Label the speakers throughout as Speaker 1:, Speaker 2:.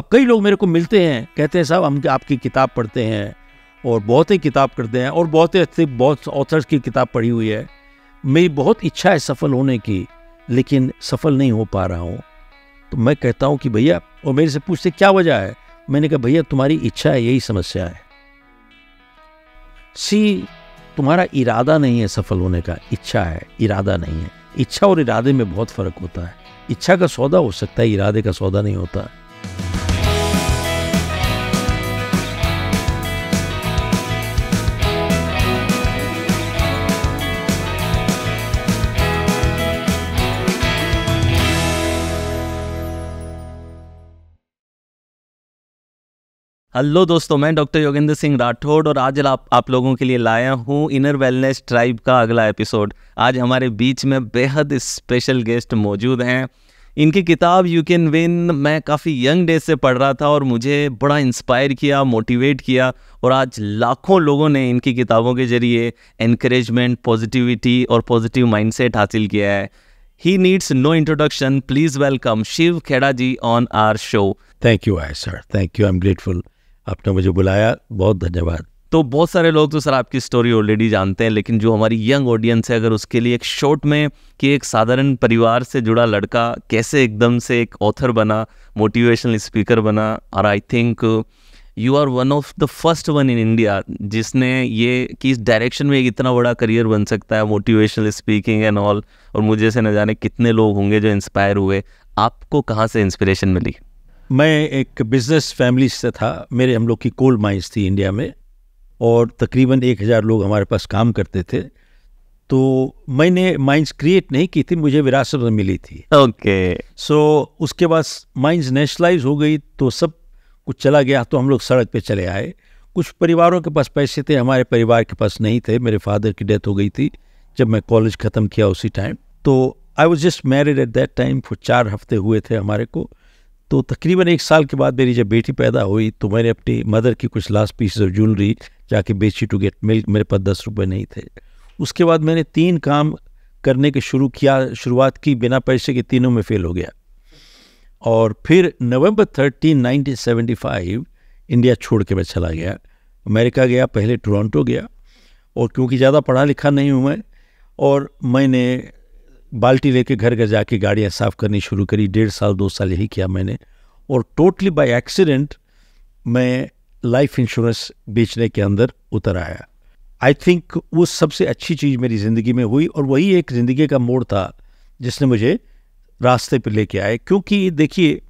Speaker 1: अब कई लोग मेरे को मिलते हैं कहते हैं साहब हम आपकी किताब पढ़ते हैं और बहुत ही किताब करते हैं और बहुत ही अच्छे बहुत ऑथर्स की किताब पढ़ी हुई है मेरी बहुत इच्छा है सफल होने की लेकिन सफल नहीं हो पा रहा हूँ तो मैं कहता हूँ कि भैया और मेरे से पूछते क्या वजह है मैंने कहा भैया तुम्हारी इच्छा है यही समस्या है सी तुम्हारा इरादा नहीं है सफल होने का इच्छा है इरादा नहीं है इच्छा और इरादे में बहुत फर्क होता है इच्छा का सौदा हो सकता है इरादे का सौदा नहीं होता है
Speaker 2: हेलो दोस्तों मैं डॉक्टर योगेंद्र सिंह राठौड़ और आज आप, आप लोगों के लिए लाया हूँ इनर वेलनेस ट्राइब का अगला एपिसोड आज हमारे बीच में बेहद स्पेशल गेस्ट मौजूद हैं इनकी किताब यू कैन विन मैं काफ़ी यंग डेज से पढ़ रहा था और मुझे बड़ा इंस्पायर किया मोटिवेट किया और आज लाखों लोगों ने इनकी किताबों के जरिए इनक्रेजमेंट पॉजिटिविटी और पॉजिटिव माइंडसेट हासिल किया है he needs no introduction please welcome Shiv Khera ji on our show
Speaker 1: thank you I sir thank you I am grateful आपने मुझे बुलाया बहुत धन्यवाद
Speaker 2: तो बहुत सारे लोग तो सर आपकी स्टोरी ऑलरेडी जानते हैं लेकिन जो हमारी यंग ऑडियंस है अगर उसके लिए एक शॉर्ट में कि एक साधारण परिवार से जुड़ा लड़का कैसे एकदम से एक ऑथर बना मोटिवेशनल स्पीकर बना और I think you are one of the first one in India जिसने ये कि इस डायरेक्शन में एक इतना बड़ा करियर बन सकता है मोटिवेशनल स्पीकिंग एंड ऑल और मुझे से न जाने कितने लोग होंगे जो इंस्पायर हुए आपको कहाँ से इंस्पिरेशन मिली
Speaker 1: मैं एक बिज़नेस फैमिली से था मेरे हम लोग की कोल माइंस थी इंडिया में और तकरीबन एक हज़ार लोग हमारे पास काम करते थे तो मैंने माइंस क्रिएट नहीं की थी मुझे विरासत में मिली थी ओके okay. सो so, उसके बाद माइंस नेशनलाइज हो गई तो सब कुछ चला गया तो हम लोग सड़क पे चले आए कुछ परिवारों के पास पैसे थे हमारे परिवार के पास नहीं थे मेरे फादर की डेथ हो गई थी जब मैं कॉलेज ख़त्म किया उसी टाइम तो I was just married at that time for चार हफ्ते हुए थे हमारे को तो तकरीबन एक साल के बाद मेरी जब बेटी पैदा हुई तो मैंने अपनी मदर की कुछ लास्ट पीस ऑफ ज्वेलरी जाके बेची टू गेट मिल्क मेरे पास दस रुपये नहीं थे उसके बाद मैंने तीन काम करने के शुरू किया शुरुआत की बिना पैसे के तीनों में फेल हो गया और फिर नवंबर थर्टीन नाइनटीन इंडिया छोड़ के मैं चला गया अमेरिका गया पहले टोरंटो गया और क्योंकि ज़्यादा पढ़ा लिखा नहीं हूँ मैं और मैंने बाल्टी लेके घर घर जाके गाड़ियाँ साफ़ करनी शुरू करी डेढ़ साल दो साल यही किया मैंने और टोटली बाय एक्सीडेंट मैं लाइफ इंश्योरेंस बेचने के अंदर उतर आया आई थिंक वो सबसे अच्छी चीज़ मेरी ज़िंदगी में हुई और वही एक ज़िंदगी का मोड़ था जिसने मुझे रास्ते पर लेके आए क्योंकि देखिए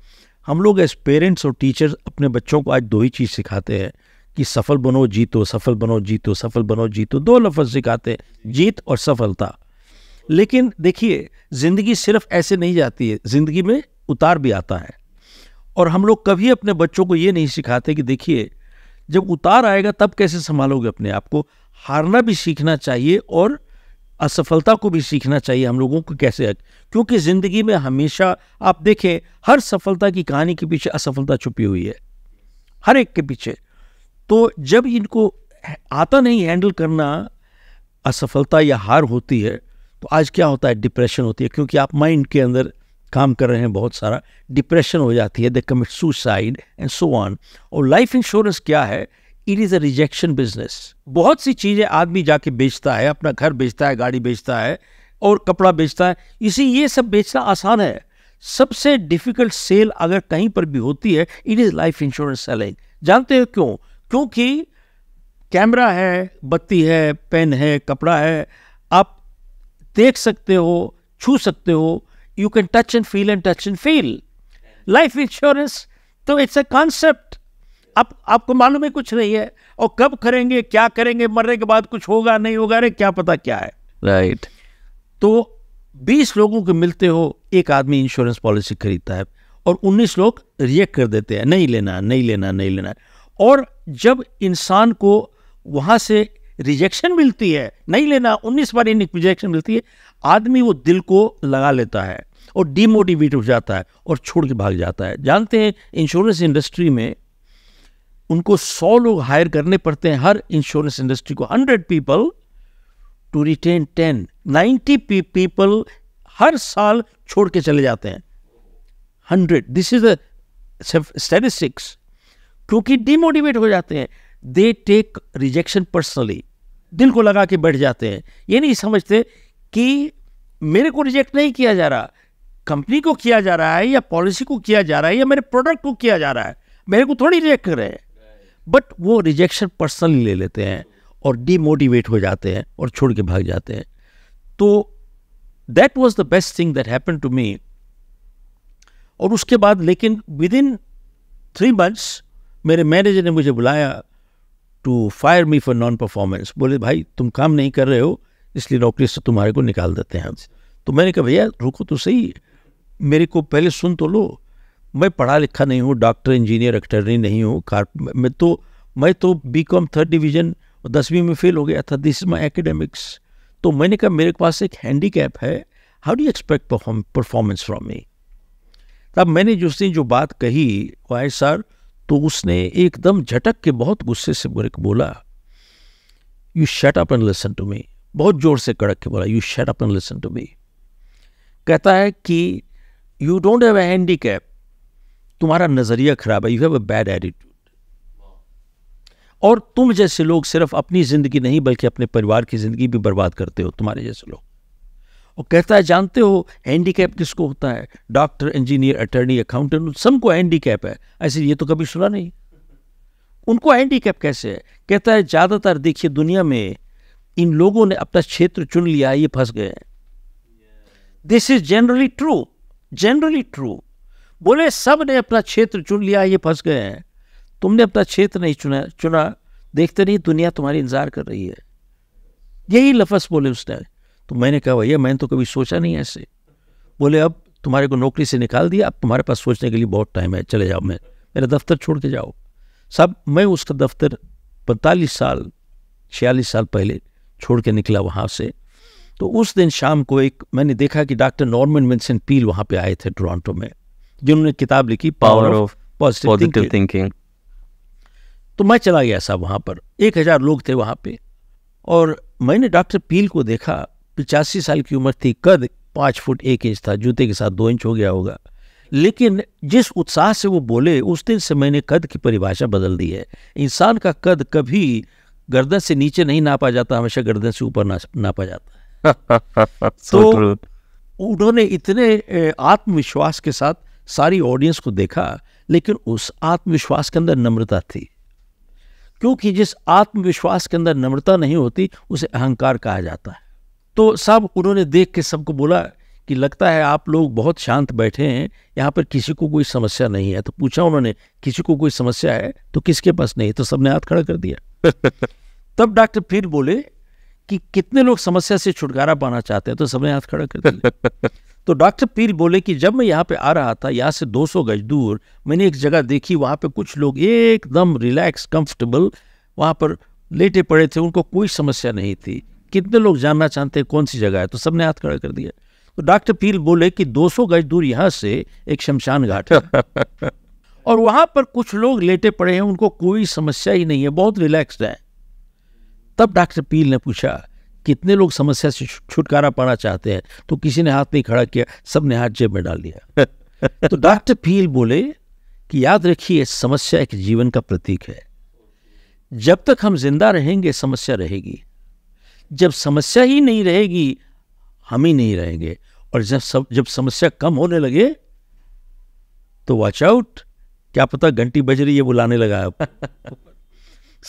Speaker 1: हम लोग एज पेरेंट्स और टीचर्स अपने बच्चों को आज दो ही चीज़ सिखाते हैं कि सफल बनो जीतो सफल बनो जीतो सफल बनो जीतो दो लफज सिखाते हैं जीत और सफलता लेकिन देखिए ज़िंदगी सिर्फ ऐसे नहीं जाती है ज़िंदगी में उतार भी आता है और हम लोग कभी अपने बच्चों को ये नहीं सिखाते कि देखिए जब उतार आएगा तब कैसे संभालोगे अपने आप को हारना भी सीखना चाहिए और असफलता को भी सीखना चाहिए हम लोगों को कैसे क्योंकि ज़िंदगी में हमेशा आप देखें हर सफलता की कहानी के पीछे असफलता छुपी हुई है हर एक के पीछे तो जब इनको आता नहीं हैंडल करना असफलता या हार होती है तो आज क्या होता है डिप्रेशन होती है क्योंकि आप माइंड के अंदर काम कर रहे हैं बहुत सारा डिप्रेशन हो जाती है the commit suicide and so on और लाइफ इंश्योरेंस क्या है it is a rejection business बहुत सी चीज़ें आदमी जाके बेचता है अपना घर बेचता है गाड़ी बेचता है और कपड़ा बेचता है इसी ये सब बेचना आसान है सबसे डिफिकल्ट सेल अगर कहीं पर भी होती है it is life insurance selling जानते हो क्यों क्योंकि कैमरा है बत्ती है पेन है कपड़ा है देख सकते हो छू सकते हो you can touch and feel and touch and feel life insurance तो इट्स अ कॉन्सेप्ट आप आपको मालूम है कुछ नहीं है और कब करेंगे क्या करेंगे मरने के बाद कुछ होगा नहीं होगा अरे क्या पता क्या है राइट right. तो 20 लोगों को मिलते हो एक आदमी इंश्योरेंस पॉलिसी खरीदता है और 19 लोग रिएक्ट कर देते हैं नहीं लेना नहीं लेना नहीं लेना और जब इंसान को वहाँ से रिजेक्शन मिलती है नहीं लेना उन्नीस बार इन रिजेक्शन मिलती है आदमी वो दिल को लगा लेता है और डिमोटिवेट हो जाता है और छोड़ के भाग जाता है जानते हैं इंश्योरेंस इंडस्ट्री में उनको सौ लोग हायर करने पड़ते हैं हर इंश्योरेंस इंडस्ट्री को hundred people to retain ten ninety people हर साल छोड़ के चले जाते हैं हंड्रेड दिस इज स्टेटिस्टिक्स क्योंकि डिमोटिवेट हो जाते हैं दे टेक रिजेक्शन पर्सनली दिल को लगा के बैठ जाते हैं ये नहीं समझते कि मेरे को रिजेक्ट नहीं किया जा रहा कंपनी को किया जा रहा है या पॉलिसी को किया जा रहा है या मेरे प्रोडक्ट को किया जा रहा है मेरे को थोड़ी रिजेक्ट कर रहे हैं बट वो रिजेक्शन पर्सनली ले लेते हैं और डीमोटिवेट हो जाते हैं और छोड़ के भाग जाते हैं तो that was the best thing that happen to me और उसके बाद लेकिन विद इन थ्री मंथ्स मेरे मैनेजर ने मुझे बुलाया to fire me for non performance बोले भाई तुम काम नहीं कर रहे हो इसलिए नौकरी से तुम्हारे को निकाल देते हैं हम तो मैंने कहा भैया रुको तो सही मेरे को पहले सुन तो लो मैं पढ़ा लिखा नहीं हूँ डॉक्टर इंजीनियर अटर्नी नहीं हूँ कार मैं तो मैं तो बी कॉम थर्ड डिवीजन दसवीं में फेल हो गया था दिस इज़ माई एकेडेमिक्स तो मैंने कहा मेरे पास एक हैंडी कैप है how do expect performance from me तब मैंने जिसने जो बात कही वाई सर तो उसने एकदम झटक के बहुत गुस्से से बुरे बोला you shut up and listen to me बहुत जोर से कड़क के बोला you shut up and listen to me कहता है कि you don't have handicap तुम्हारा नज़रिया खराब है you have a bad attitude और तुम जैसे लोग सिर्फ अपनी ज़िंदगी नहीं बल्कि अपने परिवार की ज़िंदगी भी बर्बाद करते हो तुम्हारे जैसे लोग और कहता है जानते हो हैंडीकैप किसको होता है डॉक्टर इंजीनियर अटर्नी अकाउंटेंट सबको हैंडीकैप है ऐसे ये तो कभी सुना नहीं उनको हैंडीकैप कैसे है कहता है ज़्यादातर देखिए दुनिया में इन लोगों ने अपना क्षेत्र चुन लिया ये फंस गए this is generally true generally true बोले सब ने अपना क्षेत्र चुन लिया ये फंस गए हैं तुमने अपना क्षेत्र नहीं चुना चुना देखते नहीं दुनिया तुम्हारी इंतजार कर रही है यही लफ्ज़ बोले उसने तो मैंने कहा भैया मैंने तो कभी सोचा नहीं ऐसे बोले अब तुम्हारे को नौकरी से निकाल दिया अब तुम्हारे पास सोचने के लिए बहुत टाइम है चले जाओ मैं मेरा दफ्तर छोड़ के जाओ साहब मैं उसका दफ्तर पैंतालीस साल छियालीस साल पहले छोड़ के निकला वहाँ से तो उस दिन शाम को एक मैंने देखा कि डॉक्टर नॉर्मन विंसन पील वहाँ पे आए थे टोरंटो में जिन्होंने किताब लिखी पावर ऑफ पॉजिटिव थिंकिंग तो मैं चला गया साहब वहाँ पर एक हज़ार लोग थे वहाँ पे और मैंने डॉक्टर पील को देखा पिचासी साल की उम्र थी कद पाँच फुट एक इंच था जूते के साथ दो इंच हो गया होगा लेकिन जिस उत्साह से वो बोले उस दिन से मैंने कद की परिभाषा बदल दी है इंसान का कद कभी गर्दन से नीचे नहीं नापा जाता हमेशा गर्दन से ऊपर नापा जाता है तो उन्होंने इतने आत्मविश्वास के साथ सारी ऑडियंस को देखा लेकिन उस आत्मविश्वास के अंदर नम्रता थी क्योंकि जिस आत्मविश्वास के अंदर नम्रता नहीं होती उसे अहंकार कहा जाता है तो सब उन्होंने देख के सबको बोला कि लगता है आप लोग बहुत शांत बैठे हैं यहाँ पर किसी को कोई समस्या नहीं है तो पूछा उन्होंने किसी को कोई समस्या है तो किसके पास नहीं तो सबने हाथ खड़ा कर दिया तब डॉक्टर फिर बोले कि कितने लोग समस्या से छुटकारा पाना चाहते हैं तो सबने हाथ खड़ा कर दिया तो डॉक्टर पीर बोले कि जब मैं यहाँ पे आ रहा था यहाँ से 200 गज दूर मैंने एक जगह देखी वहाँ पे कुछ लोग एकदम रिलैक्स कंफर्टेबल वहाँ पर लेटे पड़े थे उनको कोई समस्या नहीं थी कितने लोग जानना चाहते हैं कौन सी जगह है तो सबने हाथ खड़ा कर दिया तो डॉक्टर पील बोले कि 200 गज दूर यहाँ से एक शमशान घाट है और वहाँ पर कुछ लोग लेटे पड़े हैं उनको कोई समस्या ही नहीं है बहुत रिलैक्स्ड है तब डॉक्टर पील ने पूछा कितने लोग समस्या से छुटकारा पाना चाहते हैं तो किसी ने हाथ नहीं खड़ा किया सब ने हाथ जेब में डाल दिया तो डॉक्टर पील बोले कि याद रखिए समस्या एक जीवन का प्रतीक है जब तक हम जिंदा रहेंगे समस्या रहेगी जब समस्या ही नहीं रहेगी हम ही नहीं रहेंगे और जब सब जब समस्या कम होने लगे तो वॉच आउट क्या पता घंटी बज रही है बुलाने लगा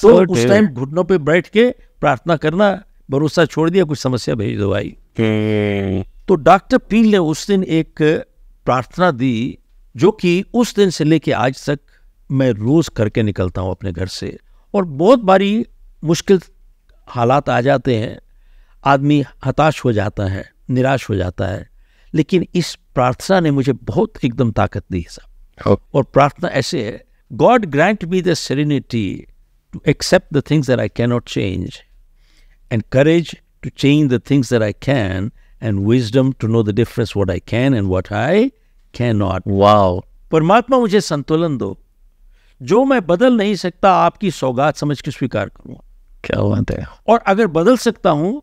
Speaker 1: तो उस टाइम घुटनों पे बैठ के प्रार्थना करना भरोसा छोड़ दिया कुछ समस्या भेज दो भाई हम्म। तो डॉक्टर पील ने उस दिन एक प्रार्थना दी जो कि उस दिन से लेके आज तक मैं रोज करके निकलता हूं अपने घर से और बहुत बारी मुश्किल हालात आ जाते हैं आदमी हताश हो जाता है निराश हो जाता है लेकिन इस प्रार्थना ने मुझे बहुत एकदम ताकत दी है साहब और प्रार्थना ऐसे है God grant me the to accept the things that I cannot change and courage to change the things that I can and wisdom to know the difference what I can and what I can not wow परमात्मा मुझे संतुलन दो जो मैं बदल नहीं सकता आपकी सौगात समझ के स्वीकार करूंगा क्या बात है और अगर बदल सकता हूँ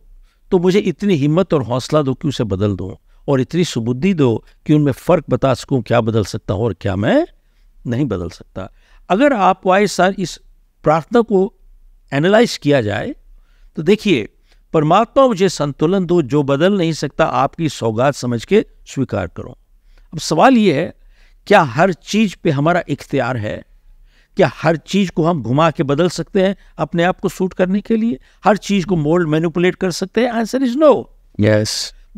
Speaker 1: तो मुझे इतनी हिम्मत और हौसला दो कि उसे बदल दूँ और इतनी सुबुद्धि दो कि उनमें फ़र्क बता सकूँ क्या बदल सकता हूँ और क्या मैं नहीं बदल सकता अगर आप वाई सर इस प्रार्थना को एनालाइज किया जाए तो देखिए परमात्मा मुझे संतुलन दो जो बदल नहीं सकता आपकी सौगात समझ के स्वीकार करो अब सवाल ये है क्या हर चीज़ पे हमारा इख्तियार है क्या हर चीज़ को हम घुमा के बदल सकते हैं अपने आप को सूट करने के लिए हर चीज़ को मोल्ड मैनिपुलेट कर सकते हैं आंसर इज नो यस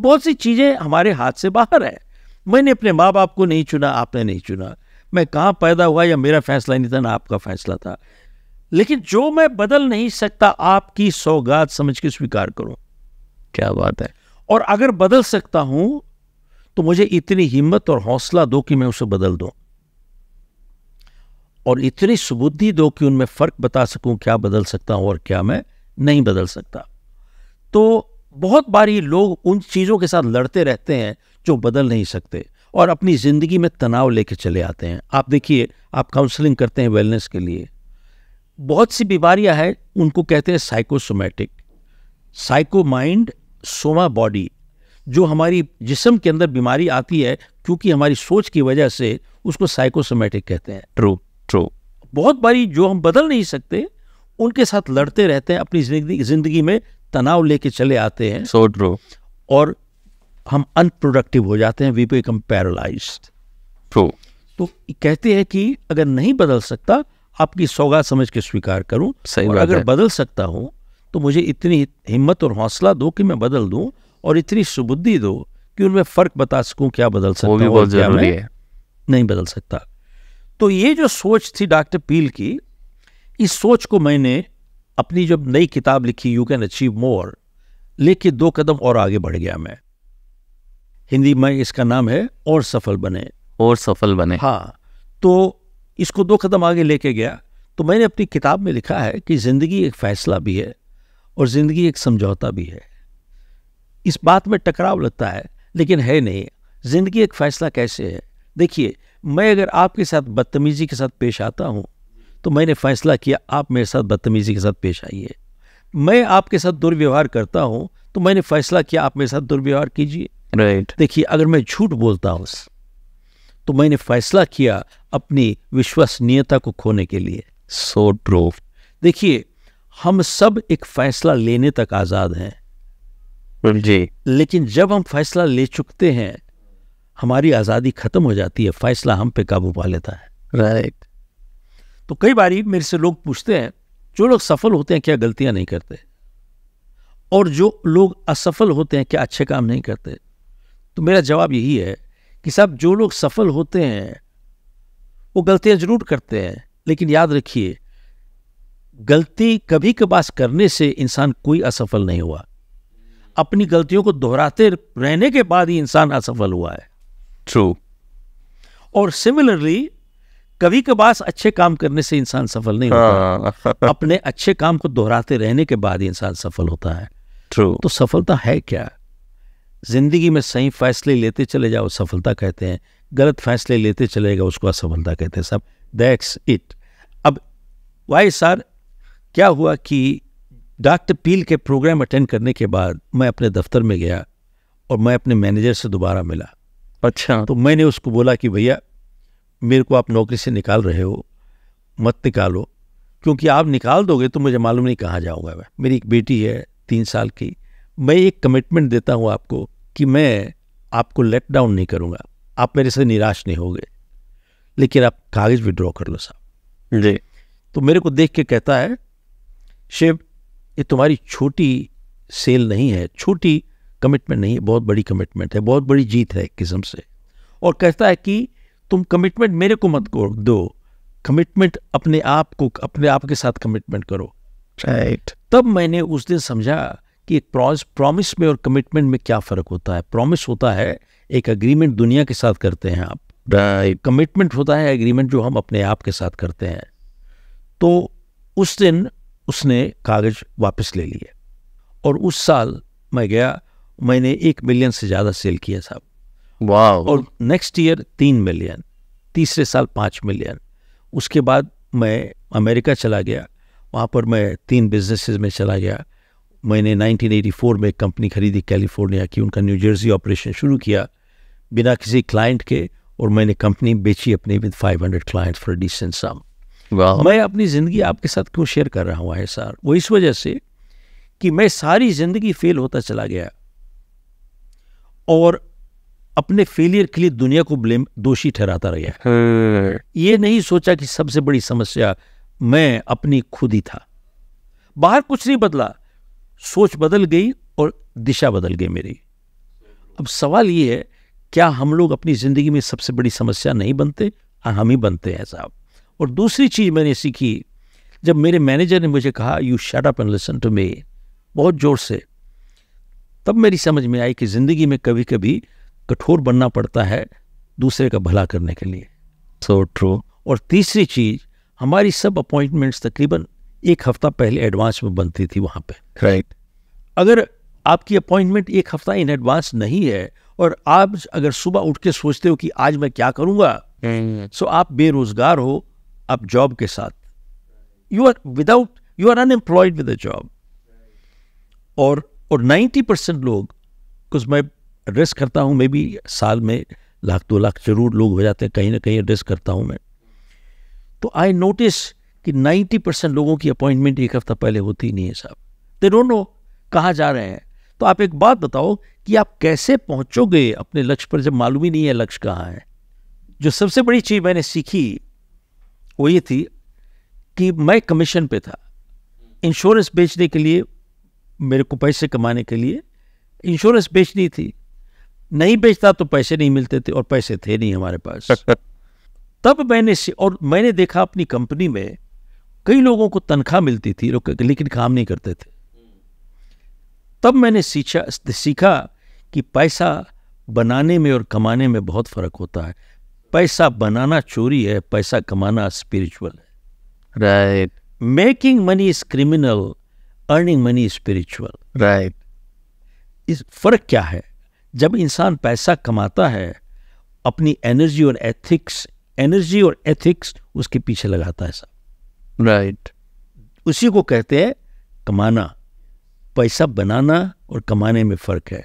Speaker 1: बहुत सी चीज़ें हमारे हाथ से बाहर है मैंने अपने माँ बाप को नहीं चुना आपने नहीं चुना मैं कहाँ पैदा हुआ या मेरा फैसला नहीं था ना आपका फैसला था लेकिन जो मैं बदल नहीं सकता आपकी सौगात समझ के स्वीकार करो क्या बात है और अगर बदल सकता हूं तो मुझे इतनी हिम्मत और हौसला दो कि मैं उसे बदल दूं और इतनी सुबुद्धि दो कि उनमें फ़र्क बता सकूं क्या बदल सकता हूं और क्या मैं नहीं बदल सकता तो बहुत बारी लोग उन चीज़ों के साथ लड़ते रहते हैं जो बदल नहीं सकते और अपनी ज़िंदगी में तनाव लेके चले आते हैं आप देखिए आप काउंसलिंग करते हैं वेलनेस के लिए बहुत सी बीमारियां हैं उनको कहते हैं psychosomatic psycho mind soma body जो हमारी जिसम के अंदर बीमारी आती है क्योंकि हमारी सोच की वजह से उसको साइकोसोमेटिक कहते हैं
Speaker 2: ट्रू ट्रू
Speaker 1: बहुत बारी जो हम बदल नहीं सकते उनके साथ लड़ते रहते हैं अपनी जिंदगी जिंदगी में तनाव लेके चले आते हैं सो so ट्रू और हम अनप्रोडक्टिव हो जाते हैं वी बिकम पैरालाइज ट्रू तो कहते हैं कि अगर नहीं बदल सकता आपकी सौगात समझ के स्वीकार करूं सही और अगर बदल सकता हूं तो मुझे इतनी हिम्मत और हौसला दो कि मैं बदल दूं और इतनी सुबुद्धि दो कि उनमें फर्क बता सकूं क्या बदल सकता हूं क्या मैं नहीं बदल सकता तो ये जो सोच थी डॉक्टर पील की इस सोच को मैंने अपनी जब नई किताब लिखी यू कैन अचीव मोर लेके दो कदम और आगे बढ़ गया मैं हिंदी में इसका नाम है और सफल बने और सफल बने हाँ तो इसको दो कदम आगे लेके गया तो मैंने अपनी किताब में लिखा है कि ज़िंदगी एक फ़ैसला भी है और ज़िंदगी एक समझौता भी है इस बात में टकराव लगता है लेकिन है नहीं ज़िंदगी एक फ़ैसला कैसे है देखिए मैं अगर आपके साथ बदतमीज़ी के साथ पेश आता हूँ तो मैंने फ़ैसला किया आप मेरे साथ बदतमीज़ी के साथ पेश आइए मैं आपके साथ दुर्व्यवहार करता हूँ तो मैंने फ़ैसला किया आप मेरे साथ दुर्व्यवहार कीजिए राइट देखिए अगर मैं झूठ बोलता हूँ तो मैंने फ़ैसला किया अपनी विश्वसनीयता को खोने के लिए सो ट्रो देखिए हम सब एक फ़ैसला लेने तक आज़ाद हैं जी लेकिन जब हम फैसला ले चुकते हैं हमारी आज़ादी ख़त्म हो जाती है फैसला हम पे काबू पा लेता है राइट तो कई बार मेरे से लोग पूछते हैं जो लोग सफल होते हैं क्या गलतियां नहीं करते और जो लोग असफल होते हैं क्या अच्छे काम नहीं करते तो मेरा जवाब यही है कि साहब जो लोग सफल होते हैं वो गलतियां जरूर करते हैं लेकिन याद रखिए गलती कभी पास करने से इंसान कोई असफल नहीं हुआ अपनी गलतियों को दोहराते रहने के बाद ही इंसान असफल हुआ है ट्रू और सिमिलरली कभी कभार अच्छे काम करने से इंसान सफल नहीं होता हाँ, हाँ, हाँ। अपने अच्छे काम को दोहराते रहने के बाद इंसान सफल होता है ट्रू तो सफलता है क्या जिंदगी में सही फैसले लेते चले जाओ सफलता कहते हैं गलत फैसले लेते चले जाओ उसको असफलता कहते हैं सब दैट्स इट अब वाई सर क्या हुआ कि डॉक्टर पील के प्रोग्राम अटेंड करने के बाद मैं अपने दफ्तर में गया और मैं अपने मैनेजर से दोबारा मिला अच्छा तो मैंने उसको बोला कि भैया मेरे को आप नौकरी से निकाल रहे हो मत निकालो क्योंकि आप निकाल दोगे तो मुझे मालूम नहीं कहाँ जाऊँगा मैं मेरी एक बेटी है तीन साल की मैं एक कमिटमेंट देता हूँ आपको कि मैं आपको लेट डाउन नहीं करूँगा आप मेरे से निराश नहीं होगे लेकिन आप कागज़ विड्रॉ कर लो साहब जी तो मेरे को देख के कहता है शिव ये तुम्हारी छोटी सेल नहीं है छोटी कमिटमेंट नहीं है बहुत बड़ी कमिटमेंट है बहुत बड़ी जीत है एक किस्म से और कहता है कि तुम कमिटमेंट मेरे को मत को दो कमिटमेंट अपने आप को अपने आप के साथ कमिटमेंट करो राइट तब मैंने उस दिन समझा कि एक प्रॉमिस में और कमिटमेंट में क्या फ़र्क होता है प्रॉमिस होता है एक अग्रीमेंट दुनिया के साथ करते हैं आप राइट कमिटमेंट होता है अग्रीमेंट जो हम अपने आप के साथ करते हैं तो उस दिन उसने कागज़ वापस ले लिए और उस साल मैं गया मैंने एक मिलियन से ज़्यादा सेल किया साहब वाह और नेक्स्ट ईयर तीन मिलियन तीसरे साल पाँच मिलियन उसके बाद मैं अमेरिका चला गया वहाँ पर मैं तीन बिजनेसेस में चला गया मैंने 1984 में एक कंपनी खरीदी कैलिफोर्निया की उनका न्यू जर्सी ऑपरेशन शुरू किया बिना किसी क्लाइंट के और मैंने कंपनी बेची अपनी with 500 clients for decent sum मैं अपनी ज़िंदगी आपके साथ क्यों शेयर कर रहा हूँ सर वो इस वजह से कि मैं सारी ज़िंदगी फेल होता चला गया और अपने फेलियर के लिए दुनिया को ब्लेम दोषी ठहराता रहा हाँ। ये नहीं सोचा कि सबसे बड़ी समस्या मैं अपनी खुद ही था बाहर कुछ नहीं बदला सोच बदल गई और दिशा बदल गई मेरी अब सवाल ये है क्या हम लोग अपनी ज़िंदगी में सबसे बड़ी समस्या नहीं बनते हाँ, हम ही बनते हैं साहब और दूसरी चीज़ मैंने सीखी जब मेरे मैनेजर ने मुझे कहा you shut up and listen to me बहुत ज़ोर से तब मेरी समझ में आई कि ज़िंदगी में कभी कभी कठोर बनना पड़ता है दूसरे का भला करने के लिए सो so ट्रू और तीसरी चीज़ हमारी सब अपॉइंटमेंट्स तकरीबन एक हफ्ता पहले एडवांस में बनती थी वहां पे राइट right. अगर आपकी अपॉइंटमेंट एक हफ्ता इन एडवांस नहीं है और आप अगर सुबह उठ के सोचते हो कि आज मैं क्या करूंगा सो हम्म। so आप बेरोजगार हो आप जॉब के साथ you are without you are unemployed with a job और और 90 परसेंट लोग कुछ मैं एड्रेस करता हूँ मैं भी साल में लाख दो लाख जरूर लोग हो जाते हैं कहीं ना कहीं एड्रेस करता हूँ मैं तो आई नोटिस कि 90 परसेंट लोगों की अपॉइंटमेंट एक हफ्ता पहले होती ही नहीं है साहब दे डोंट नो कहाँ जा रहे हैं तो आप एक बात बताओ कि आप कैसे पहुँचोगे अपने लक्ष्य पर जब मालूम ही नहीं है लक्ष्य कहाँ है जो सबसे बड़ी चीज़ मैंने सीखी वो ये थी कि मैं कमीशन पे था इंश्योरेंस बेचने के लिए मेरे को पैसे कमाने के लिए इंश्योरेंस बेचनी थी नहीं बेचता तो पैसे नहीं मिलते थे और पैसे थे नहीं हमारे पास तब मैंने और मैंने देखा अपनी कंपनी में कई लोगों को तनख्वाह मिलती थी लेकिन काम नहीं करते थे तब मैंने सीखा सीखा कि पैसा बनाने में और कमाने में बहुत फ़र्क होता है पैसा बनाना चोरी है पैसा कमाना स्पिरिचुअल है right making money is criminal earning money spiritual right इस फर्क क्या है जब इंसान पैसा कमाता है अपनी एनर्जी और एथिक्स एनर्जी और एथिक्स उसके पीछे लगाता है सब राइट right. उसी को कहते हैं कमाना पैसा बनाना और कमाने में फ़र्क है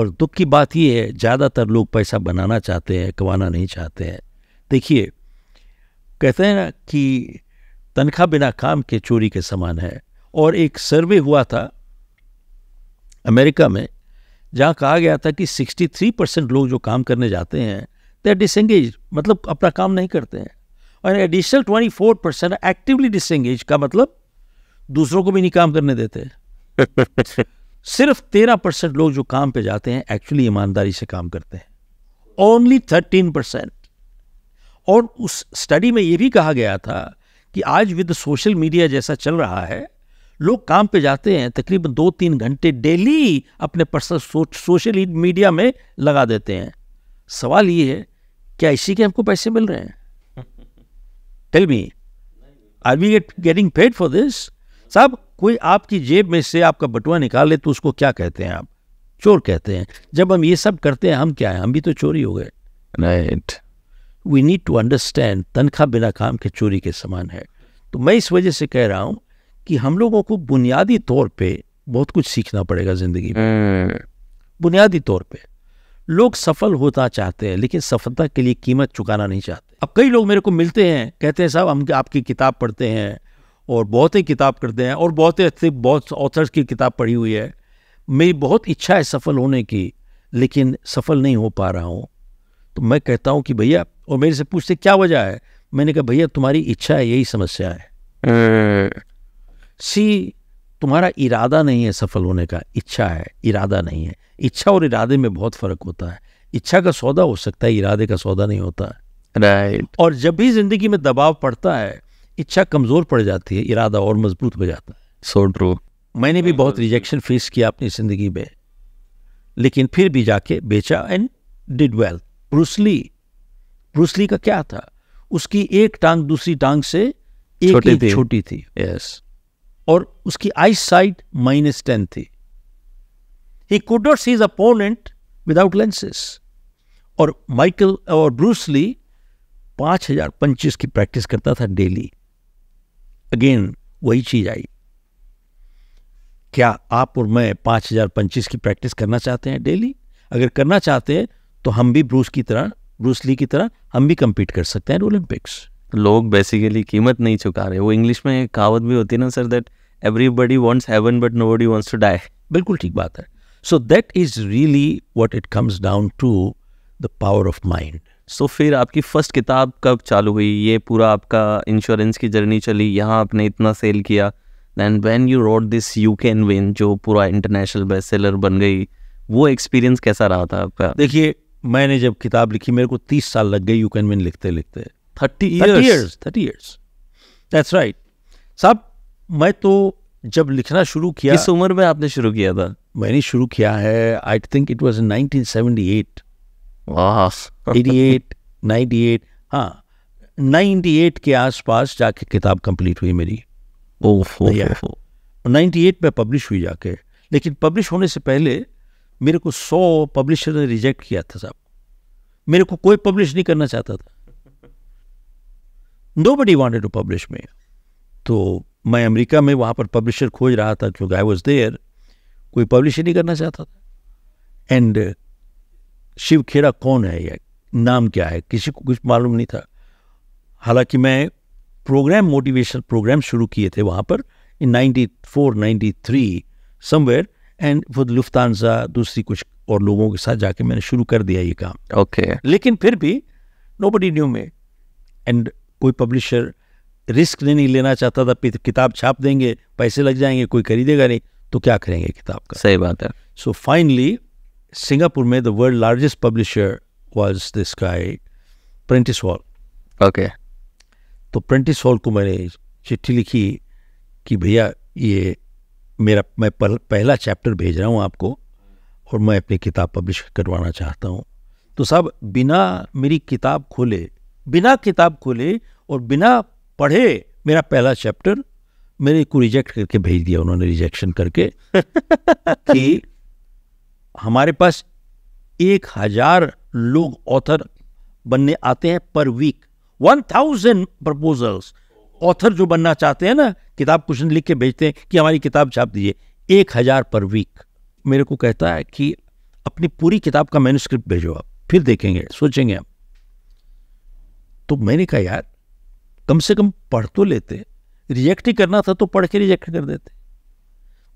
Speaker 1: और दुख की बात यह है ज़्यादातर लोग पैसा बनाना चाहते हैं कमाना नहीं चाहते हैं देखिए कहते हैं ना कि तनख्वाह बिना काम के चोरी के समान है और एक सर्वे हुआ था अमेरिका में जहाँ कहा गया था कि 63 परसेंट लोग जो काम करने जाते हैं दे डिसंगेज मतलब अपना काम नहीं करते हैं और एडिशनल 24 परसेंट एक्टिवली डिसंगेज का मतलब दूसरों को भी नहीं काम करने देते सिर्फ 13 परसेंट लोग जो काम पे जाते हैं एक्चुअली ईमानदारी से काम करते हैं ओनली 13 परसेंट और उस स्टडी में ये भी कहा गया था कि आज विद सोशल मीडिया जैसा चल रहा है लोग काम पे जाते हैं तकरीबन दो तीन घंटे डेली अपने पर्सनल सो, सोशल मीडिया में लगा देते हैं सवाल ये है क्या इसी के हमको पैसे मिल रहे हैं tell me are we get getting paid for this साहब कोई आपकी जेब में से आपका बटुआ निकाल ले तो उसको क्या कहते हैं आप चोर कहते हैं जब हम ये सब करते हैं हम क्या है हम भी तो चोरी हो गए right we need to understand तनख्वाह बिना काम के चोरी के समान है तो मैं इस वजह से कह रहा हूँ कि हम लोगों को बुनियादी तौर पे बहुत कुछ सीखना पड़ेगा ज़िंदगी में बुनियादी तौर पे लोग सफल होता चाहते हैं लेकिन सफलता के लिए कीमत चुकाना नहीं चाहते अब कई लोग मेरे को मिलते हैं कहते हैं साहब हम आपकी किताब पढ़ते हैं और बहुत ही किताब करते हैं और बहुत ही अच्छे बहुत ऑथर्स की किताब पढ़ी हुई है मेरी बहुत इच्छा है सफल होने की लेकिन सफल नहीं हो पा रहा हूँ तो मैं कहता हूँ कि भैया और मेरे से पूछते क्या वजह है मैंने कहा भैया तुम्हारी इच्छा है यही समस्या है सी तुम्हारा इरादा नहीं है सफल होने का इच्छा है इरादा नहीं है इच्छा और इरादे में बहुत फर्क होता है इच्छा का सौदा हो सकता है इरादे का सौदा नहीं होता है राइट और जब भी जिंदगी में दबाव पड़ता है इच्छा कमजोर पड़ जाती है इरादा और मजबूत हो जाता है सो so ट्रू मैंने भी बहुत रिजेक्शन फेस किया अपनी जिंदगी में लेकिन फिर भी जाके बेचा and did well Bruce Lee Bruce Lee का क्या था उसकी एक टांग दूसरी टांग से एक छोटी थी छोटी थी यस yes. और उसकी आई साइट माइनस टेन थी he could not see opponent without lenses और माइकल और ब्रूसली पांच हजार पंचीस की प्रैक्टिस करता था डेली अगेन वही चीज आई क्या आप और मैं पांच हजार पंचीस की प्रैक्टिस करना चाहते हैं डेली अगर करना चाहते हैं तो हम भी ब्रूस की तरह ब्रूसली की तरह हम भी कंपीट कर सकते हैं ओलंपिक्स
Speaker 2: लोग बेसिकली कीमत नहीं चुका रहे वो इंग्लिश में कहावत भी होती है ना sir that everybody wants heaven but nobody wants to die
Speaker 1: बिल्कुल ठीक बात है so that is really what it comes down to the power of mind
Speaker 2: so फिर आपकी फर्स्ट किताब कब चालू हुई ये पूरा आपका इंश्योरेंस की जर्नी चली यहाँ आपने इतना सेल किया then when you wrote this you can win जो पूरा इंटरनेशनल बेस्ट सेलर बन गई वो एक्सपीरियंस कैसा रहा था आपका देखिए मैंने जब
Speaker 1: किताब लिखी मेरे को तीस साल लग गए यू कैन विन लिखते लिखते thirty years thirty years that's right साहब मैं तो जब लिखना शुरू किया किस उम्र में आपने शुरू किया था मैंने शुरू किया है I think it was nineteen seventy eight ninety eight हाँ एट के आसपास जाके किताब कंप्लीट हुई मेरी ओहो नाइन्टी एट में पब्लिश हुई जाके लेकिन पब्लिश होने से पहले मेरे को सौ पब्लिशर ने रिजेक्ट किया था साहब मेरे को कोई पब्लिश नहीं करना चाहता था body wanted to publish me तो मैं अमेरिका में वहाँ पर पब्लिशर खोज रहा था क्योंकि आई वॉज देयर कोई पब्लिश ही नहीं करना चाहता था एंड शिव खेड़ा कौन है या नाम क्या है किसी को कुछ मालूम नहीं था हालांकि मैं प्रोग्राम मोटिवेशनल प्रोग्राम शुरू किए थे वहाँ पर in ninety four ninety three somewhere and वो लुफ्तानजा दूसरी कुछ और लोगों के साथ जाके मैंने शुरू कर दिया ये काम ओके okay. लेकिन फिर भी nobody knew me and कोई पब्लिशर रिस्क नहीं लेना चाहता था किताब छाप देंगे पैसे लग जाएंगे कोई खरीदेगा नहीं तो क्या करेंगे किताब का सही बात है सो फाइनली सिंगापुर में the world largest publisher was this guy Prentice Hall okay तो प्रिंटिस हॉल को मैंने चिट्ठी लिखी कि भैया ये मेरा मैं पहला चैप्टर भेज रहा हूँ आपको और मैं अपनी किताब पब्लिश करवाना चाहता हूँ तो साहब बिना मेरी किताब खोले बिना किताब खोले और बिना पढ़े मेरा पहला चैप्टर मेरे को रिजेक्ट करके भेज दिया उन्होंने रिजेक्शन करके कि हमारे पास एक हजार लोग ऑथर बनने आते हैं per week one thousand proposals author जो बनना चाहते हैं ना किताब कुछ लिख के भेजते हैं कि हमारी किताब छाप दीजिए एक हजार पर वीक मेरे को कहता है कि अपनी पूरी किताब का मैन्यूस्क्रिप्ट भेजो आप फिर देखेंगे सोचेंगे आप तो मैंने कहा यार कम से कम पढ़ तो लेते रिजेक्ट ही करना था तो पढ़ के रिजेक्ट कर देते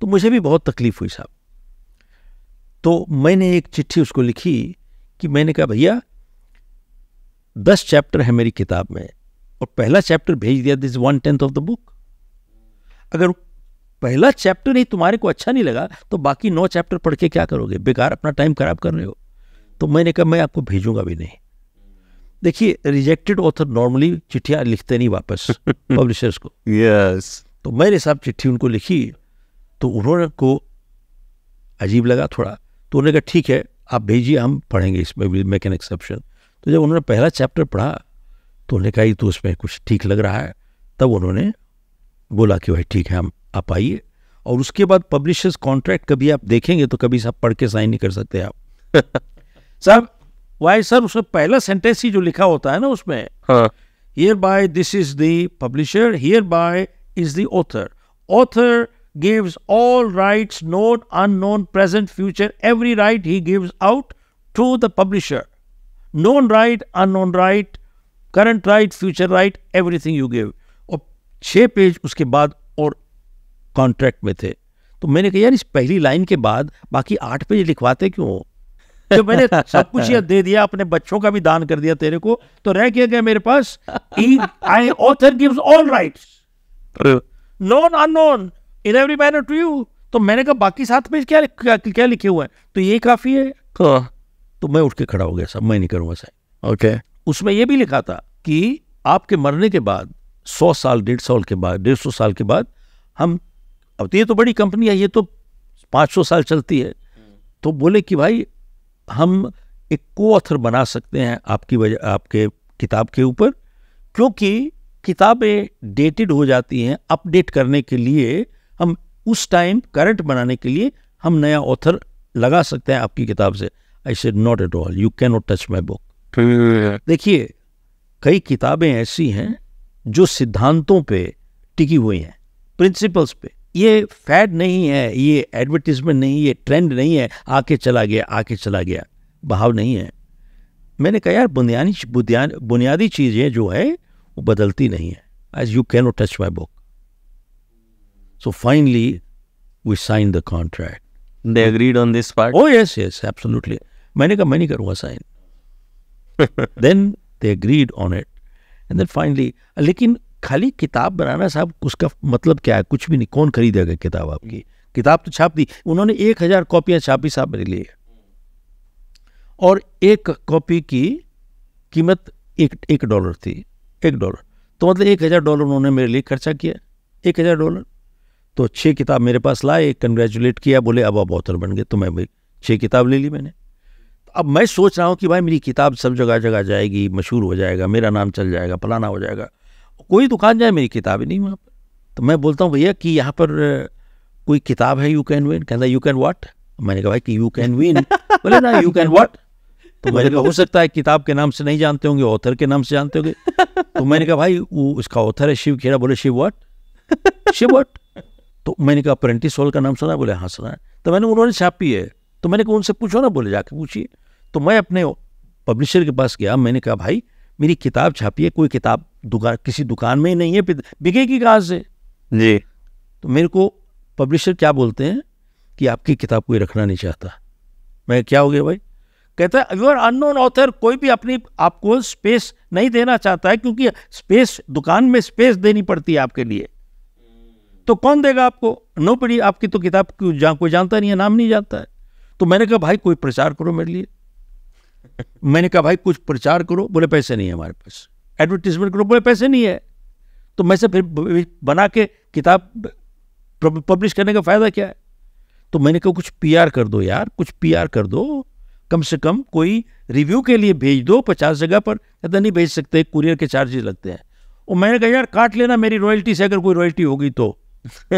Speaker 1: तो मुझे भी बहुत तकलीफ हुई साहब तो मैंने एक चिट्ठी उसको लिखी कि मैंने कहा भैया दस चैप्टर है मेरी किताब में और पहला चैप्टर भेज दिया this one tenth of the book अगर पहला चैप्टर ही तुम्हारे को अच्छा नहीं लगा तो बाकी नौ चैप्टर पढ़ के क्या करोगे बेकार अपना टाइम खराब कर रहे हो तो मैंने कहा मैं आपको भेजूंगा भी नहीं देखिए रिजेक्टेड ऑथर नॉर्मली चिट्ठियां लिखते नहीं वापस पब्लिशर्स को यस yes. तो मेरे साहब चिट्ठी उनको लिखी तो उन्होंने को अजीब लगा थोड़ा तो उन्होंने कहा ठीक है आप भेजिए हम पढ़ेंगे इसमें विल मेक एन एक्सेप्शन तो जब उन्होंने पहला चैप्टर पढ़ा तो उन्होंने कहा तो उसमें कुछ ठीक लग रहा है तब उन्होंने बोला कि भाई ठीक है हम आप आइए और उसके बाद पब्लिशर्स कॉन्ट्रैक्ट कभी आप देखेंगे तो कभी सब पढ़ के साइन नहीं कर सकते आप साहब वाई सर उसमें पहला सेंटेंस ही जो लिखा होता है ना उसमें hereby this is the publisher hereby is the author author gives all rights known unknown present future every right he gives out to the publisher known right unknown right current right future right everything you give और छः page उसके बाद और contract में थे तो मैंने कहा यार इस पहली लाइन के बाद बाकी आठ पेज लिखवाते क्यों जो तो मैंने सब कुछ ये दे दिया अपने बच्चों का भी दान कर दिया तेरे को तो रह क्या गया मेरे पास I author gives all rights known unknown in every manner to you तो मैंने कहा बाकी साथ में क्या क्या, क्या लिखे हुए हैं तो ये काफी है हाँ। तो मैं उठ के खड़ा हो गया सब मैं नहीं करूंगा सर ओके okay. उसमें ये भी लिखा था कि आपके मरने के बाद सौ साल डेढ़ सौ के बाद डेढ़ सौ साल के बाद हम अब तो ये तो बड़ी कंपनी है ये तो पाँच सौ साल चलती है तो बोले कि भाई हम एक को ऑथर बना सकते हैं आपकी वजह आपके किताब के ऊपर क्योंकि किताबें डेटेड हो जाती हैं अपडेट करने के लिए हम उस टाइम करंट बनाने के लिए हम नया ऑथर लगा सकते हैं आपकी किताब से I said not at all you can not touch my book देखिए कई किताबें ऐसी हैं जो सिद्धांतों पे टिकी हुई हैं प्रिंसिपल्स पे ये फैड नहीं है ये एडवर्टीजमेंट नहीं ये ट्रेंड नहीं है आके चला गया आके चला गया भाव नहीं है मैंने कहा यार बुनियादी बुनियादी चीज़ें जो है वो बदलती नहीं है as you can not touch my book so finally we sign the contract they agreed on this part oh yes yes absolutely मैंने कहा मैं नहीं करूँगा sign then they agreed on it and then finally लेकिन खाली किताब बनाना साहब उसका मतलब क्या है कुछ भी नहीं कौन खरीदेगा किताब आपकी किताब तो छाप दी उन्होंने एक हज़ार कॉपियाँ छापी साहब मेरे लिए और एक कॉपी की कीमत एक एक डॉलर थी एक डॉलर तो मतलब एक हज़ार डॉलर उन्होंने मेरे लिए खर्चा किया एक हज़ार डॉलर तो छः किताब मेरे पास लाए कंग्रेचुलेट किया बोले अब आप ऑथर बन गए तो मैं भाई छः किताब ले ली मैंने अब मैं सोच रहा हूँ कि भाई मेरी किताब सब जगह जगह जाएगी मशहूर हो जाएगा मेरा नाम चल जाएगा फलाना हो जाएगा कोई दुकान जाए मेरी किताब ही नहीं वहाँ पर तो मैं बोलता हूँ भैया कि यहाँ पर कोई किताब है यू कैन विन कहता यू कैन वॉट मैंने कहा भाई कि यू कैन विन बोले ना यू कैन वॉट तो मैंने कहा हो सकता है किताब के नाम से नहीं जानते होंगे ऑथर के नाम से जानते होंगे तो मैंने कहा भाई वो उसका ऑथर है शिव खेरा बोले शिव वॉट शिव वॉट तो मैंने कहा अप्रेंटिस हॉल का नाम सुना बोले हाँ सुना तो मैंने उन्होंने छापी है तो मैंने कहा उनसे पूछो ना बोले जाके पूछिए तो मैं अपने पब्लिशर के पास गया मैंने कहा भाई मेरी किताब छापी है कोई किताब दुकान किसी दुकान में ही नहीं है बिकेगी कहाँ से जी तो मेरे को पब्लिशर क्या बोलते हैं कि आपकी किताब कोई रखना नहीं चाहता मैं क्या हो गया भाई कहता है यू आर अननोन ऑथर कोई भी अपनी आपको स्पेस नहीं देना चाहता है क्योंकि स्पेस दुकान में स्पेस देनी पड़ती है आपके लिए तो कौन देगा आपको नो पढ़ी आपकी तो किताब क्यों जा, कोई जानता नहीं है नाम नहीं जानता है तो मैंने कहा भाई कोई प्रचार करो मेरे लिए मैंने कहा भाई कुछ प्रचार करो बोले पैसे नहीं है हमारे पास एडवर्टीजमेंट करो बोले पैसे नहीं है तो मैं से फिर बना के किताब पब्लिश करने का फ़ायदा क्या है तो मैंने कहा कुछ पीआर कर दो यार कुछ पीआर कर दो कम से कम कोई रिव्यू के लिए भेज दो पचास जगह पर कहता नहीं भेज सकते कुरियर के चार्जेस लगते हैं और मैंने कहा यार काट लेना मेरी रॉयल्टी से अगर कोई रॉयल्टी होगी तो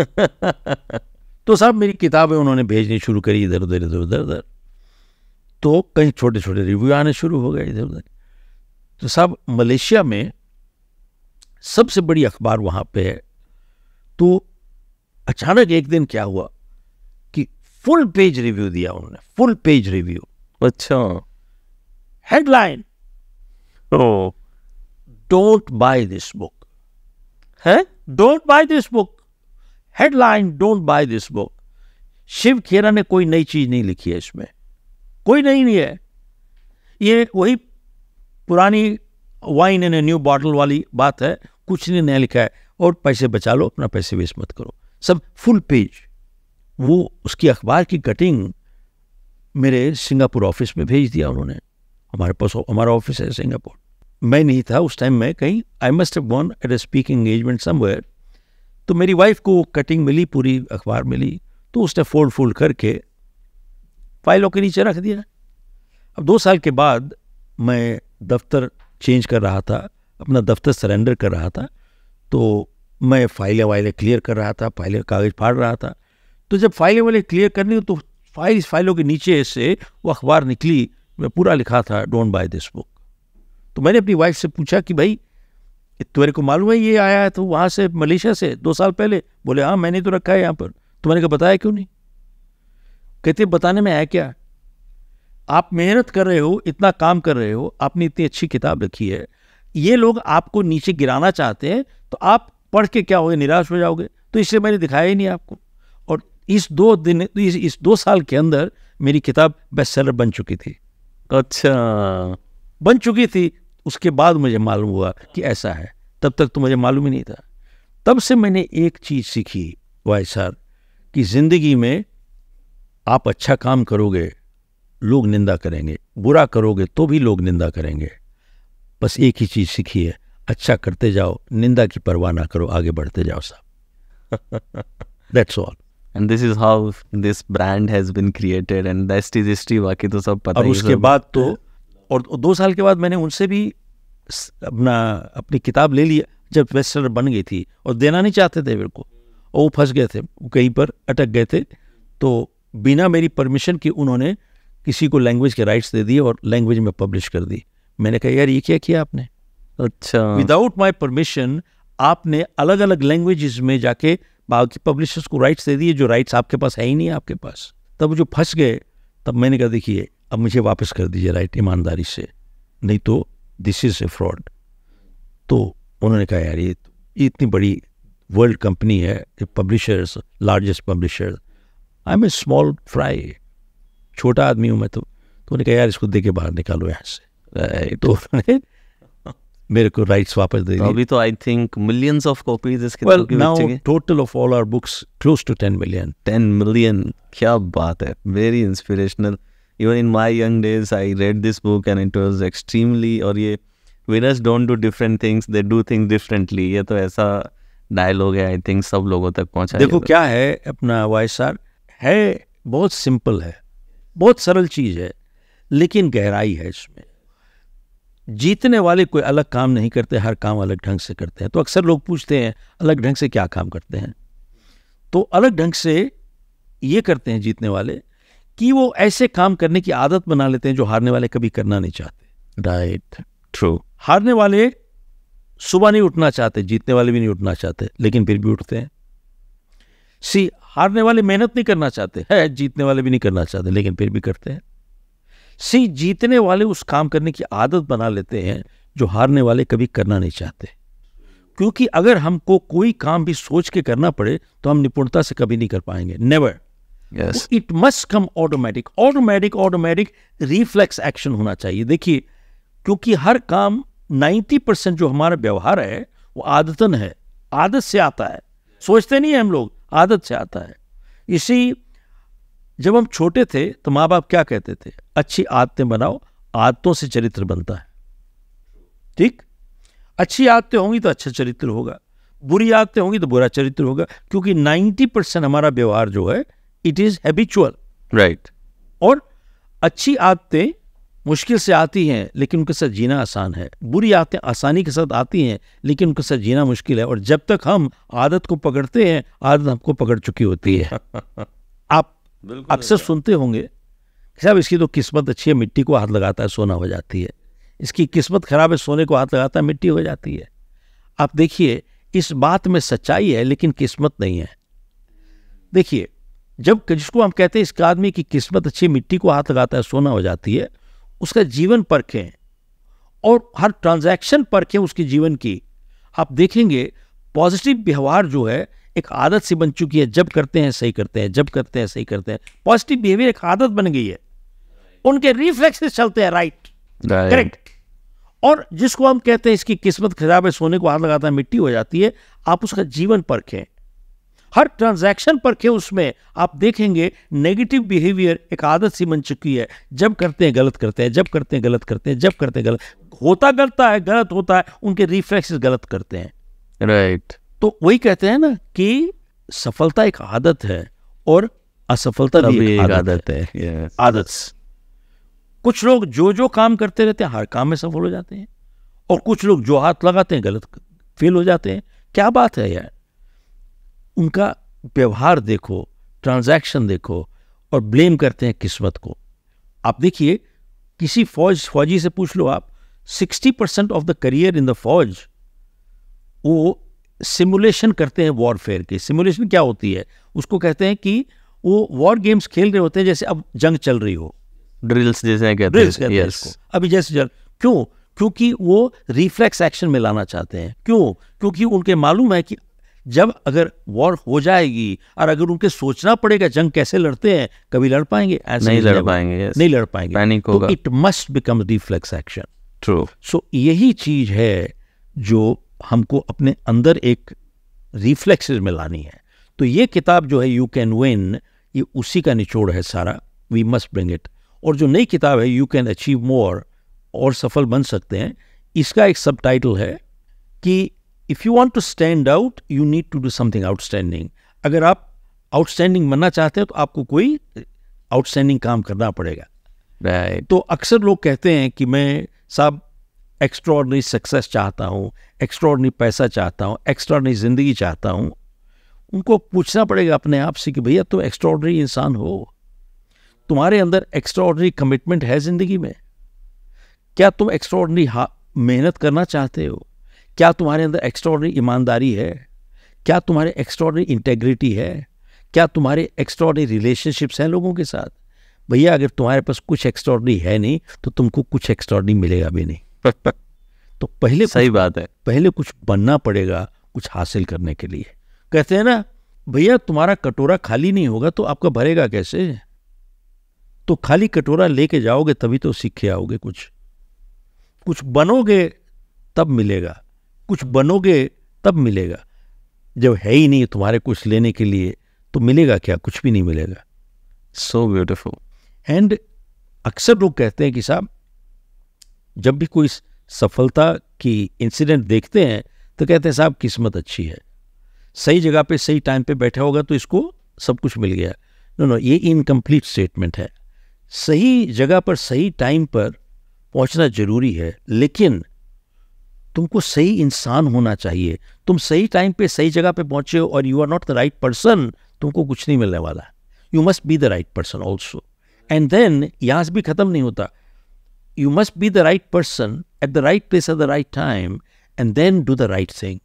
Speaker 1: तो साहब मेरी किताबें उन्होंने भेजनी शुरू करी इधर उधर इधर उधर उधर तो कहीं छोटे छोटे रिव्यू आने शुरू हो गए इधर उधर तो साहब मलेशिया में सबसे बड़ी अखबार वहाँ पे है तो अचानक एक दिन क्या हुआ कि फुल पेज रिव्यू दिया उन्होंने फुल पेज रिव्यू अच्छा headline oh don't buy this book है don't buy this book headline don't buy this book Shiv Khera ने कोई नई चीज नहीं लिखी है इसमें कोई नहीं, नहीं है ये वही पुरानी wine and a new bottle वाली बात है कुछ नहीं नया लिखा है और पैसे बचा लो अपना पैसे वेस्ट मत करो सब फुल पेज वो उसकी अखबार की कटिंग मेरे सिंगापुर ऑफिस में भेज दिया उन्होंने हमारे पास हमारा ऑफिस है सिंगापुर मैं नहीं था उस टाइम मैं कहीं I must have gone at a speak engagement somewhere तो मेरी वाइफ को कटिंग मिली पूरी अखबार मिली तो उसने फोल्ड फोल्ड करके फाइलों के नीचे रख दिया अब दो साल के बाद मैं दफ्तर चेंज कर रहा था अपना दफ्तर सरेंडर कर रहा था तो मैं फाइलें वाइलें क्लियर कर रहा था फाइलें कागज़ फाड़ रहा था तो जब फाइलें वाइलें क्लियर करनी हो तो फाइल इस फाइलों के नीचे से वो अखबार निकली मैं पूरा लिखा था डोंट बाय दिस बुक तो मैंने अपनी वाइफ से पूछा कि भाई तुम्हारे को मालूम है ये आया है तो वहाँ से मलेशिया से दो साल पहले बोले हाँ मैंने तो रखा है यहाँ पर तुम्हारे तो को बताया क्यों नहीं कहते बताने में आया क्या आप मेहनत कर रहे हो इतना काम कर रहे हो आपने इतनी अच्छी किताब लिखी है ये लोग आपको नीचे गिराना चाहते हैं तो आप पढ़ के क्या होगे निराश हो जाओगे तो इसलिए मैंने दिखाया ही नहीं आपको और इस दो दिन इस, इस दो साल के अंदर मेरी किताब बेस्ट सेलर बन चुकी थी अच्छा बन चुकी थी उसके बाद मुझे मालूम हुआ कि ऐसा है तब तक तो मुझे मालूम ही नहीं था तब से मैंने एक चीज़ सीखी वाई सर कि ज़िंदगी में आप अच्छा काम करोगे लोग निंदा करेंगे बुरा करोगे तो भी लोग निंदा करेंगे बस एक ही चीज़ सीखी है अच्छा करते जाओ निंदा की परवाह ना करो आगे बढ़ते जाओ साहब that's all and this is how this brand has been created and that is history बाकी तो सब पता और उसके बाद तो और दो साल के बाद मैंने उनसे भी अपना अपनी किताब ले लिया जब वेस्टर बन गई थी और देना नहीं चाहते थे मेरे को और वो फंस गए थे कहीं पर अटक गए थे तो बिना मेरी परमिशन के उन्होंने किसी को लैंग्वेज के राइट्स दे दिए और लैंग्वेज में पब्लिश कर दी मैंने कहा यार ये क्या किया आपने अच्छा विदाउट माई परमिशन आपने अलग अलग लैंग्वेज में जाके बाकी पब्लिशर्स को राइट्स दे दिए जो राइट्स आपके पास है ही नहीं आपके पास तब जो फंस गए तब मैंने कहा देखिए अब मुझे वापस कर दीजिए राइट ईमानदारी से नहीं तो दिस इज़ ए फ्रॉड तो उन्होंने कहा यार ये इतनी बड़ी वर्ल्ड कंपनी है publishers largest publishers I am a small fry छोटा आदमी हूँ मैं तो उन्होंने तो कहा यार इसको दे के बाहर निकालो यहाँ से तो उन्होंने मेरे को राइट्स वापस दे तो अभी
Speaker 2: तो I think millions of copies
Speaker 1: इसके well now total of all our books close to ten million ten million क्या
Speaker 2: बात है very inspirational even in my young days I read this book and it was extremely और ये winners don't do different things they do thing differently ये तो ऐसा dialogue है I think सब लोगों तक पहुंचा देखो तो।
Speaker 1: क्या है अपना वाई साहब है बहुत सिंपल है बहुत सरल चीज़ है लेकिन गहराई है इसमें जीतने वाले कोई अलग काम नहीं करते हर काम अलग ढंग से करते हैं तो अक्सर लोग पूछते हैं अलग ढंग से क्या काम करते हैं तो अलग ढंग से ये करते हैं जीतने वाले कि वो ऐसे काम करने की आदत बना लेते हैं जो हारने वाले कभी करना नहीं चाहते राइट ट्रू हारने वाले सुबह नहीं उठना चाहते जीतने वाले भी नहीं उठना चाहते लेकिन फिर भी उठते हैं सी हारने वाले मेहनत नहीं करना चाहते है जीतने वाले भी नहीं करना चाहते लेकिन फिर भी करते हैं सी जीतने वाले उस काम करने की आदत बना लेते हैं जो हारने वाले कभी करना नहीं चाहते क्योंकि अगर हमको कोई काम भी सोच के करना पड़े तो हम निपुणता से कभी नहीं कर पाएंगे never it must come automatic automatic automatic reflex action होना चाहिए देखिए क्योंकि हर काम 90 परसेंट जो हमारा व्यवहार है वो आदतन है आदत से आता है सोचते नहीं है हम लोग आदत से आता है इसी जब हम छोटे थे तो माँ बाप क्या कहते थे अच्छी आदतें बनाओ आदतों से चरित्र बनता है ठीक अच्छी आदतें होंगी तो अच्छा चरित्र होगा बुरी आदतें होंगी तो बुरा चरित्र होगा क्योंकि 90 परसेंट हमारा व्यवहार जो है इट इज हैबिचुअल राइट और अच्छी आदतें मुश्किल से आती हैं लेकिन उनके साथ जीना आसान है बुरी आदतें आसानी के साथ आती हैं लेकिन उनके साथ जीना मुश्किल है और जब तक हम आदत को पकड़ते हैं आदत हमको पकड़ चुकी होती है आप अक्सर सुनते होंगे साहब इसकी तो किस्मत अच्छी है मिट्टी को हाथ लगाता है सोना हो जाती है इसकी किस्मत खराब है सोने को हाथ लगाता है मिट्टी हो जाती है आप देखिए इस बात में सच्चाई है लेकिन किस्मत नहीं है देखिए जब जिसको हम कहते हैं इसका आदमी की किस्मत अच्छी मिट्टी को हाथ लगाता है सोना हो जाती है उसका जीवन परखें और हर ट्रांजैक्शन परखें उसके जीवन की आप देखेंगे पॉजिटिव व्यवहार जो है एक आदत सी बन चुकी है जब करते हैं सही करते हैं जब करते हैं सही करते हैं पॉजिटिव बिहेवियर एक आदत बन गई है उनके रिफ्लेक्स चलते हैं राइट करेक्ट और जिसको हम कहते हैं इसकी किस्मत खराब है सोने को हाथ लगाता है मिट्टी हो जाती है आप उसका जीवन परखें हर ट्रांजैक्शन पर के उसमें आप देखेंगे नेगेटिव बिहेवियर एक आदत सी बन चुकी है जब करते हैं गलत करते हैं जब करते हैं गलत करते हैं जब करते हैं गलत होता गलता है गलत होता है उनके रिफ्लेक्स गलत करते हैं राइट right. तो वही कहते हैं ना कि सफलता एक आदत है और असफलता भी एक, एक
Speaker 2: आदत है,
Speaker 1: आदत कुछ लोग जो जो काम करते रहते हैं हर काम में सफल हो जाते हैं और कुछ लोग जो हाथ लगाते हैं गलत फेल हो जाते हैं क्या बात है यार उनका व्यवहार देखो ट्रांजैक्शन देखो और ब्लेम करते हैं किस्मत को आप देखिए किसी फौज फौजी से पूछ लो आप sixty percent of the career in the फौज वो सिमुलेशन करते हैं वॉरफेयर की सिमुलेशन क्या होती है उसको कहते हैं कि वो वॉर गेम्स खेल रहे होते हैं जैसे अब जंग चल रही हो ड्रिल्स जैसे कहते ड्रिल्स कहते हैं अभी जैसे जल क्यों क्योंकि वो रिफ्लेक्स एक्शन में लाना चाहते हैं क्यों क्योंकि उनके मालूम है कि जब अगर वॉर हो जाएगी और अगर उनके सोचना पड़ेगा जंग कैसे लड़ते हैं कभी लड़ पाएंगे ऐसे नहीं लड़ पाएंगे नहीं लड़ पाएंगे पैनिक तो होगा it must become reflex action true so यही चीज है जो हमको अपने अंदर एक रिफ्लेक्स में लानी है तो ये किताब जो है यू कैन विन ये उसी का निचोड़ है सारा वी मस्ट ब्रिंग इट और जो नई किताब है यू कैन अचीव मोर और सफल बन सकते हैं इसका एक सब टाइटल है कि if you want to stand out you need to do something outstanding अगर आप आउटस्टैंडिंग बनना चाहते हो तो आपको कोई आउटस्टैंडिंग काम करना पड़ेगा right. तो अक्सर लोग कहते हैं कि मैं साहब एक्स्ट्रॉर्डनरी सक्सेस चाहता हूँ एक्स्ट्रॉर्डनरी पैसा चाहता हूँ एक्स्ट्रॉर्डनरी ज़िंदगी चाहता हूँ उनको पूछना पड़ेगा अपने आप से कि भैया तुम एक्स्ट्रॉर्डनरी इंसान हो तुम्हारे अंदर एक्स्ट्रॉर्डनरी कमिटमेंट है ज़िंदगी में क्या तुम एक्स्ट्रॉर्डनरी मेहनत करना चाहते हो क्या तुम्हारे अंदर एक्स्ट्रॉडनरी ईमानदारी है क्या तुम्हारे एक्स्ट्रॉडनरी इंटेग्रिटी है क्या तुम्हारे एक्स्ट्रॉडनरी रिलेशनशिप्स हैं लोगों के साथ भैया अगर तुम्हारे पास कुछ एक्स्ट्रॉडनरी है नहीं तो तुमको कुछ एक्स्ट्रॉडनरी मिलेगा भी नहीं तो पहले सही बात है पहले कुछ बनना पड़ेगा कुछ हासिल करने के लिए कहते हैं ना भैया तुम्हारा कटोरा खाली नहीं होगा तो आपका भरेगा कैसे तो खाली कटोरा लेके जाओगे तभी तो सीखे आओगे कुछ कुछ बनोगे तब मिलेगा कुछ बनोगे तब मिलेगा जब है ही नहीं तुम्हारे कुछ लेने के लिए तो मिलेगा क्या कुछ भी नहीं मिलेगा सो ब्यूटिफुल एंड अक्सर लोग कहते हैं कि साहब जब भी कोई सफलता की इंसिडेंट देखते हैं तो कहते हैं साहब किस्मत अच्छी है सही जगह पे सही टाइम पे बैठा होगा तो इसको सब कुछ मिल गया नो नो ये इनकम्प्लीट स्टेटमेंट है सही जगह पर सही टाइम पर पहुंचना जरूरी है लेकिन तुमको सही इंसान होना चाहिए तुम सही टाइम पे सही जगह पे पहुंचे हो और you are not the right person तुमको कुछ नहीं मिलने वाला you must be the right person also and then यहाँ भी खत्म नहीं होता you must be the right person at the right place at the right time and then do the right thing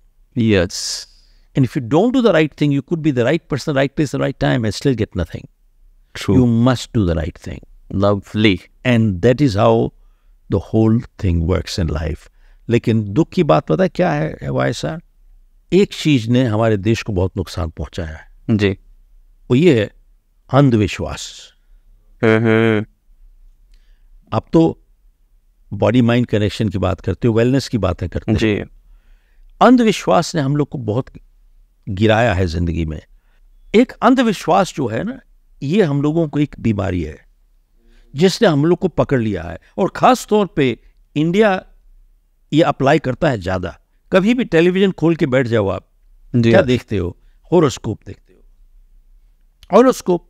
Speaker 1: yes and if you don't do the right thing you could be the right person right place right time and still get nothing true you must do the right thing lovely and that is how the whole thing works in life लेकिन दुख की बात पता है क्या है why sir एक चीज ने हमारे देश को बहुत नुकसान पहुंचाया है जी वो ये अंधविश्वास हम्म, हम्म। आप तो बॉडी माइंड कनेक्शन की बात करते हो वेलनेस की बातें करते हैं जी अंधविश्वास ने हम लोग को बहुत गिराया है जिंदगी में एक अंधविश्वास जो है ना ये हम लोगों को एक बीमारी है जिसने हम लोग को पकड़ लिया है और खास तौर पे इंडिया ये अप्लाई करता है ज़्यादा कभी भी टेलीविज़न खोल के बैठ जाओ आप क्या हाँ। देखते हो होरोस्कोप देखते हो होरोस्कोप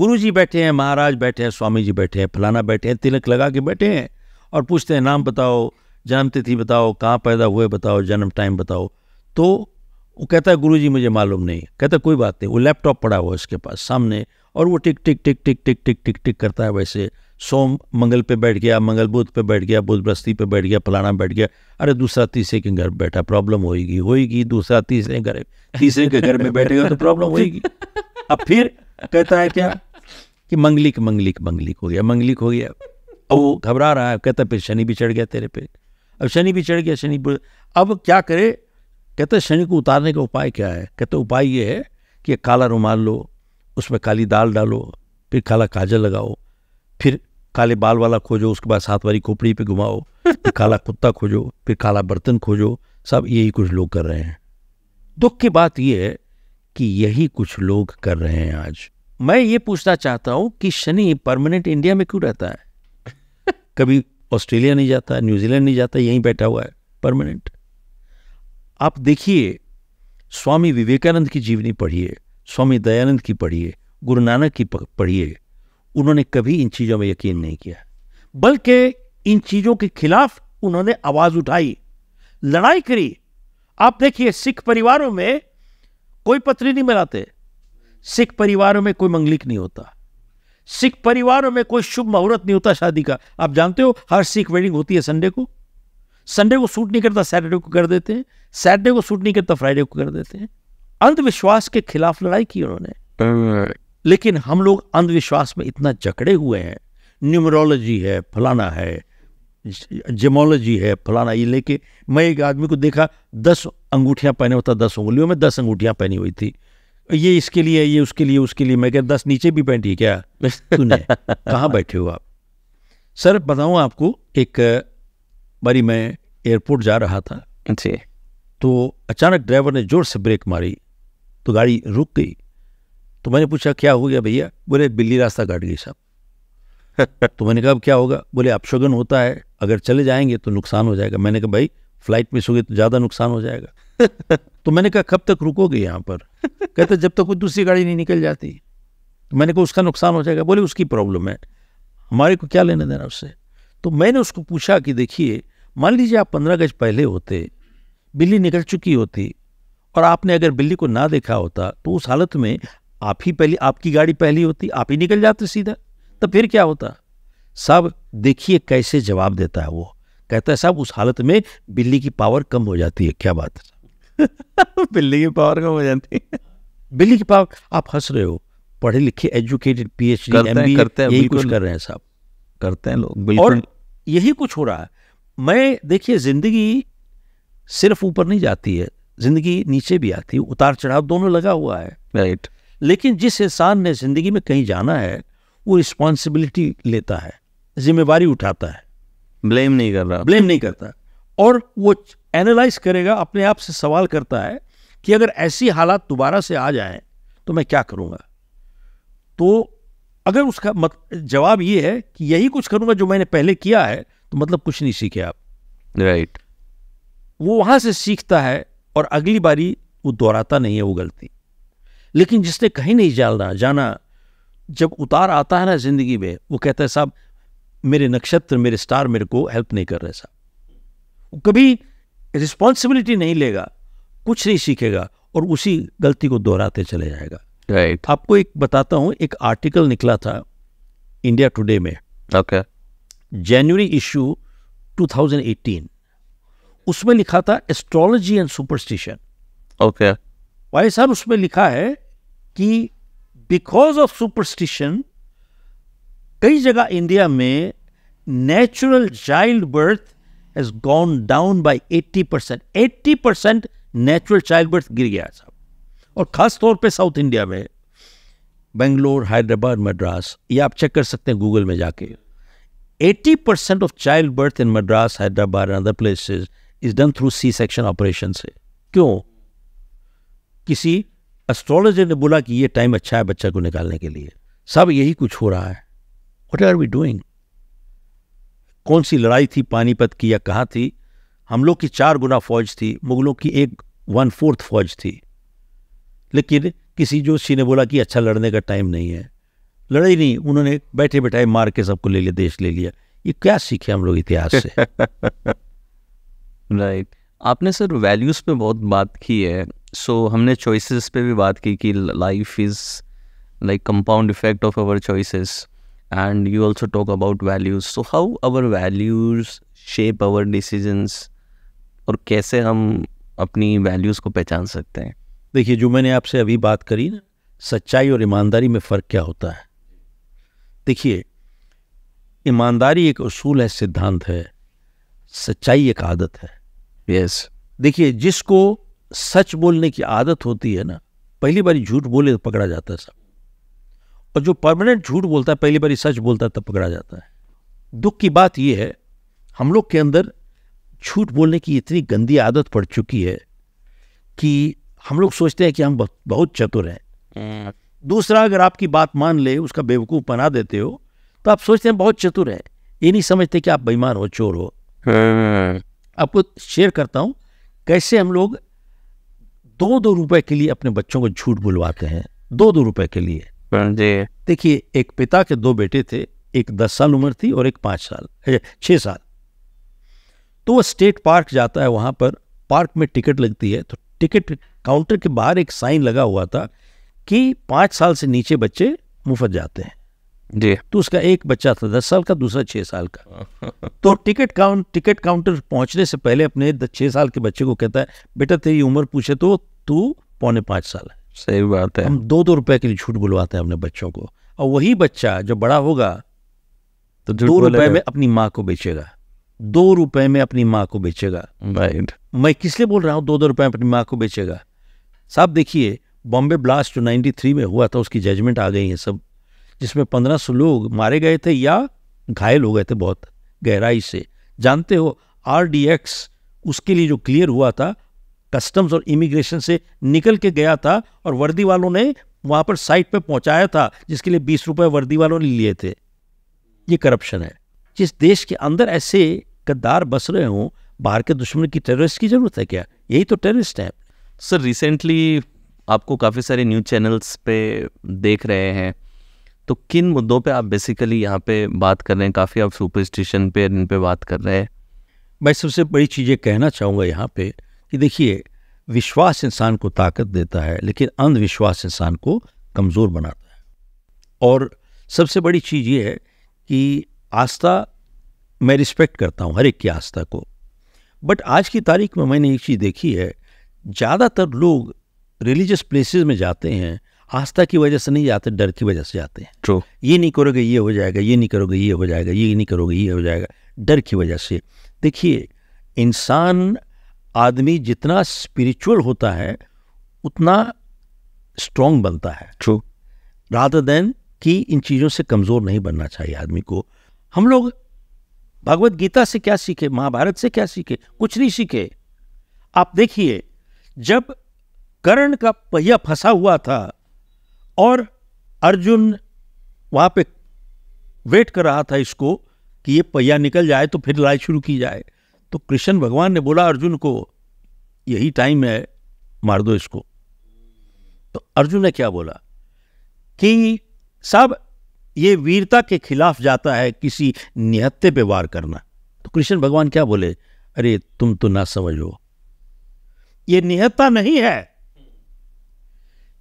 Speaker 1: गुरु जी बैठे हैं महाराज बैठे हैं स्वामी जी बैठे हैं फलाना बैठे हैं तिलक लगा के बैठे हैं और पूछते हैं नाम बताओ जन्म तिथि बताओ कहाँ पैदा हुए बताओ जन्म टाइम बताओ तो वो कहता है गुरु जी मुझे मालूम नहीं कहता कोई बात नहीं वो लैपटॉप पड़ा हुआ उसके पास सामने और वो टिक टिक टिक टिक टिक टिक टिक टिक करता है वैसे सोम मंगल पे बैठ गया मंगल बुध पे बैठ गया बुध बृहस्पति पे बैठ गया फलाना बैठ गया अरे दूसरा तीसरे के घर बैठा प्रॉब्लम होएगी होएगी दूसरा तीसरे घर तीसरे के घर में बैठेगा तो प्रॉब्लम होएगी अब फिर कहता है क्या कि मंगलिक मंगलिक मंगलिक हो गया मंगलिक हो गया अब वो घबरा रहा है कहता फिर शनि भी चढ़ गया तेरे पे अब शनि भी चढ़ गया शनि अब क्या करे कहते शनि को उतारने का उपाय क्या है कहते उपाय ये है कि काला रुमाल लो उसमें काली दाल डालो फिर काला काजल लगाओ फिर काले बाल वाला खोजो उसके बाद सात वाली खोपड़ी पे घुमाओ काला कुत्ता खोजो फिर काला बर्तन खोजो सब यही कुछ लोग कर रहे हैं दुख की बात यह है कि यही कुछ लोग कर रहे हैं आज मैं ये पूछना चाहता हूं कि शनि परमानेंट इंडिया में क्यों रहता है कभी ऑस्ट्रेलिया नहीं जाता न्यूजीलैंड नहीं जाता यहीं बैठा हुआ है परमानेंट आप देखिए स्वामी विवेकानंद की जीवनी पढ़िए स्वामी दयानंद की पढ़िए गुरु नानक की पढ़िए उन्होंने कभी इन चीज़ों में यकीन नहीं किया बल्कि इन चीज़ों के खिलाफ उन्होंने आवाज़ उठाई लड़ाई करी आप देखिए सिख परिवारों में कोई पत्री नहीं मिलाते सिख परिवारों में कोई मंगलिक नहीं होता सिख परिवारों में कोई शुभ मुहूर्त नहीं होता शादी का आप जानते हो हर सिख वेडिंग होती है संडे को संडे को सूट नहीं करता सैटरडे को कर देते हैं सैटरडे को सूट नहीं करता फ्राइडे को कर देते हैं अंधविश्वास के खिलाफ लड़ाई की उन्होंने लेकिन हम लोग अंधविश्वास में इतना जकड़े हुए हैं न्यूमरोलॉजी है फलाना है जेमोलॉजी है फलाना ये लेके मैं एक आदमी को देखा दस अंगूठियाँ पहने होता दस उंगलियों में दस अंगूठियाँ पहनी हुई थी ये इसके लिए ये उसके लिए उसके लिए मैं क्या दस नीचे भी बैठी क्या कहाँ बैठे हो आप सर बताऊँ आपको एक बारी मैं एयरपोर्ट जा रहा था तो अचानक ड्राइवर ने जोर से ब्रेक मारी तो गाड़ी रुक गई तो मैंने पूछा क्या हो गया भैया बोले बिल्ली रास्ता काट गई साहब तो मैंने कहा अब क्या होगा बोले अपशगन होता है अगर चले जाएंगे तो नुकसान हो जाएगा मैंने कहा भाई फ्लाइट मिस होगी तो ज़्यादा नुकसान हो जाएगा तो मैंने कहा कब तक रुकोगे यहाँ पर कहते जब तक कोई दूसरी गाड़ी नहीं निकल जाती तो मैंने कहा उसका नुकसान हो जाएगा बोले उसकी प्रॉब्लम है हमारे को क्या लेने देना उससे तो मैंने उसको पूछा कि देखिए मान लीजिए आप पंद्रह गज पहले होते बिल्ली निकल चुकी होती और आपने अगर बिल्ली को ना देखा होता तो उस हालत में आप ही पहली आपकी गाड़ी पहली होती आप ही निकल जाते सीधा तो फिर क्या होता साहब देखिए कैसे जवाब देता है वो कहता है साहब उस हालत में बिल्ली की पावर कम हो जाती है क्या बात है बिल्ली की पावर कम हो जाती है बिल्ली की पावर आप हंस रहे हो पढ़े लिखे एजुकेटेड पी एच डी यही कुछ कर रहे हैं साहब करते हैं लोग और यही कुछ हो रहा है मैं देखिए जिंदगी सिर्फ ऊपर नहीं जाती है जिंदगी नीचे भी आती है उतार चढ़ाव दोनों लगा हुआ है राइट right. लेकिन जिस इंसान ने ज़िंदगी में कहीं जाना है वो रिस्पॉन्सिबिलिटी लेता है जिम्मेवारी उठाता है ब्लेम नहीं कर रहा ब्लेम नहीं करता और वो एनालाइज करेगा अपने आप से सवाल करता है कि अगर ऐसी हालात दोबारा से आ जाए तो मैं क्या करूँगा तो अगर उसका मत जवाब ये है कि यही कुछ करूंगा जो मैंने पहले किया है तो मतलब कुछ नहीं सीखे आप राइट right. वो वहां से सीखता है और अगली बारी वो दोहराता नहीं है वो गलती लेकिन जिसने कहीं नहीं जाना जाना जब उतार आता है ना जिंदगी में वो कहता है साहब मेरे नक्षत्र मेरे स्टार मेरे को हेल्प नहीं कर रहे साहब वो कभी रिस्पॉन्सिबिलिटी नहीं लेगा कुछ नहीं सीखेगा और उसी गलती को दोहराते चले जाएगा right. आपको एक बताता हूँ एक आर्टिकल निकला था इंडिया टुडे में ओके जनवरी इशू 2018 उसमें लिखा था एस्ट्रोलॉजी एंड सुपरस्टिशन ओके भाई साहब उसमें लिखा है कि बिकॉज ऑफ सुपरस्टिशन कई जगह इंडिया में natural child birth has gone down by 80 percent eighty percent natural child birth गिर गया साहब और खास तौर पे साउथ इंडिया में बेंगलोर हैदराबाद मद्रास ये आप चेक कर सकते हैं गूगल में जाके 80 percent of child birth in Madras Hyderabad and other places is done through C section operation से क्यों किसी एस्ट्रोलॉजर ने बोला कि ये टाइम अच्छा है बच्चा को निकालने के लिए सब यही कुछ हो रहा है वट आर वी डूइंग कौन सी लड़ाई थी पानीपत की या कहाँ थी हम लोग की चार गुना फौज थी मुगलों की एक वन फोर्थ फौज थी लेकिन किसी जोशी ने बोला कि अच्छा लड़ने का टाइम नहीं है लड़ाई नहीं उन्होंने बैठे बैठाए मार के सबको ले लिया देश ले लिया ये क्या सीखे हम लोग इतिहास से राइट right. आपने सर वैल्यूज़ पे बहुत बात की है सो so, हमने
Speaker 2: चॉइसेस पे भी बात की कि life is like compound effect of our choices and you also talk about values so how our values shape our
Speaker 1: decisions और कैसे हम अपनी वैल्यूज़ को पहचान सकते हैं देखिए जो मैंने आपसे अभी बात करी ना सच्चाई और ईमानदारी में फ़र्क क्या होता है देखिए ईमानदारी एक असूल है सिद्धांत है सच्चाई एक आदत है यस yes. देखिए जिसको सच बोलने की आदत होती है ना पहली बार झूठ बोले तो पकड़ा जाता है सब और जो परमानेंट झूठ बोलता है पहली बार सच बोलता है तब तो पकड़ा जाता है दुख की बात यह है हम लोग के अंदर झूठ बोलने की इतनी गंदी आदत पड़ चुकी है कि हम लोग सोचते हैं कि हम बहुत चतुर हैं हम्म। दूसरा अगर आपकी बात मान ले उसका बेवकूफ़ बना देते हो तो आप सोचते हैं बहुत चतुर है ये नहीं समझते कि आप बेईमान हो चोर हो हम्म। आपको शेयर करता हूँ कैसे हम लोग दो दो रुपए के लिए अपने बच्चों को झूठ बुलवाते हैं दो दो रुपए के लिए देखिए एक पिता के दो बेटे थे एक दस साल उम्र थी और एक पांच साल छह साल तो वह स्टेट पार्क जाता है वहां पर पार्क में टिकट लगती है तो टिकट काउंटर के बाहर एक साइन लगा हुआ था कि पांच साल से नीचे बच्चे मुफ्त जाते हैं जी तो उसका एक बच्चा था दस साल का दूसरा छह साल का तो टिकट काउंट टिकट काउंटर पहुंचने से पहले अपने छह साल के बच्चे को कहता है बेटा तेरी उम्र पूछे तो तू पौने पांच साल है सही बात है हम दो दो रुपए के लिए झूठ बुलवाते हैं अपने बच्चों को और वही बच्चा जो बड़ा होगा तो दो रुपए में अपनी माँ को बेचेगा दो रुपए में अपनी माँ को बेचेगा राइट मैं किस लिए बोल रहा हूँ दो दो रुपए में अपनी माँ को बेचेगा साहब देखिए बॉम्बे ब्लास्ट जो 93 में हुआ था उसकी जजमेंट आ गई है सब जिसमें पंद्रह सौ लोग मारे गए थे या घायल हो गए थे बहुत गहराई से जानते हो आर उसके लिए जो क्लियर हुआ था कस्टम्स और इमिग्रेशन से निकल के गया था और वर्दी वालों ने वहाँ पर साइट पर पहुँचाया था जिसके लिए बीस रुपए वर्दी वालों ने लिए थे ये करप्शन है जिस देश के अंदर ऐसे गद्दार बस रहे हों बाहर के दुश्मन की टेररिस्ट की ज़रूरत है क्या यही तो टेररिस्ट है सर रिसेंटली
Speaker 2: आपको काफ़ी सारे न्यूज़ चैनल्स पे देख रहे हैं तो किन मुद्दों पे आप बेसिकली यहाँ पे बात कर रहे हैं काफ़ी आप सुपरस्टिशन पे इन पे बात कर रहे हैं
Speaker 1: मैं सबसे बड़ी चीज़ें कहना चाहूँगा यहाँ पे कि देखिए विश्वास इंसान को ताकत देता है लेकिन अंधविश्वास इंसान को कमज़ोर बनाता है और सबसे बड़ी चीज़ ये है कि आस्था मैं रिस्पेक्ट करता हूँ हर एक की आस्था को बट आज की तारीख में मैंने एक चीज़ देखी है ज़्यादातर लोग रिलीजियस प्लेसेस में जाते हैं आस्था की वजह से नहीं जाते डर की वजह से जाते हैं ट्रू ये नहीं करोगे ये हो जाएगा ये नहीं करोगे ये हो जाएगा ये नहीं करोगे ये हो जाएगा डर की वजह से देखिए इंसान आदमी जितना स्पिरिचुअल होता है उतना स्ट्रॉन्ग बनता है ट्रू रादर देन कि इन चीज़ों से कमज़ोर नहीं बनना चाहिए आदमी को हम लोग भगवत गीता से क्या सीखे महाभारत से क्या सीखे कुछ नहीं सीखे आप देखिए जब कर्ण का पहिया फंसा हुआ था और अर्जुन वहां पे वेट कर रहा था इसको कि ये पहिया निकल जाए तो फिर लड़ाई शुरू की जाए तो कृष्ण भगवान ने बोला अर्जुन को यही टाइम है मार दो इसको तो अर्जुन ने क्या बोला कि साहब ये वीरता के खिलाफ जाता है किसी निहत्ते पे वार करना तो कृष्ण भगवान क्या बोले अरे तुम तो ना समझो ये निहत्ता नहीं है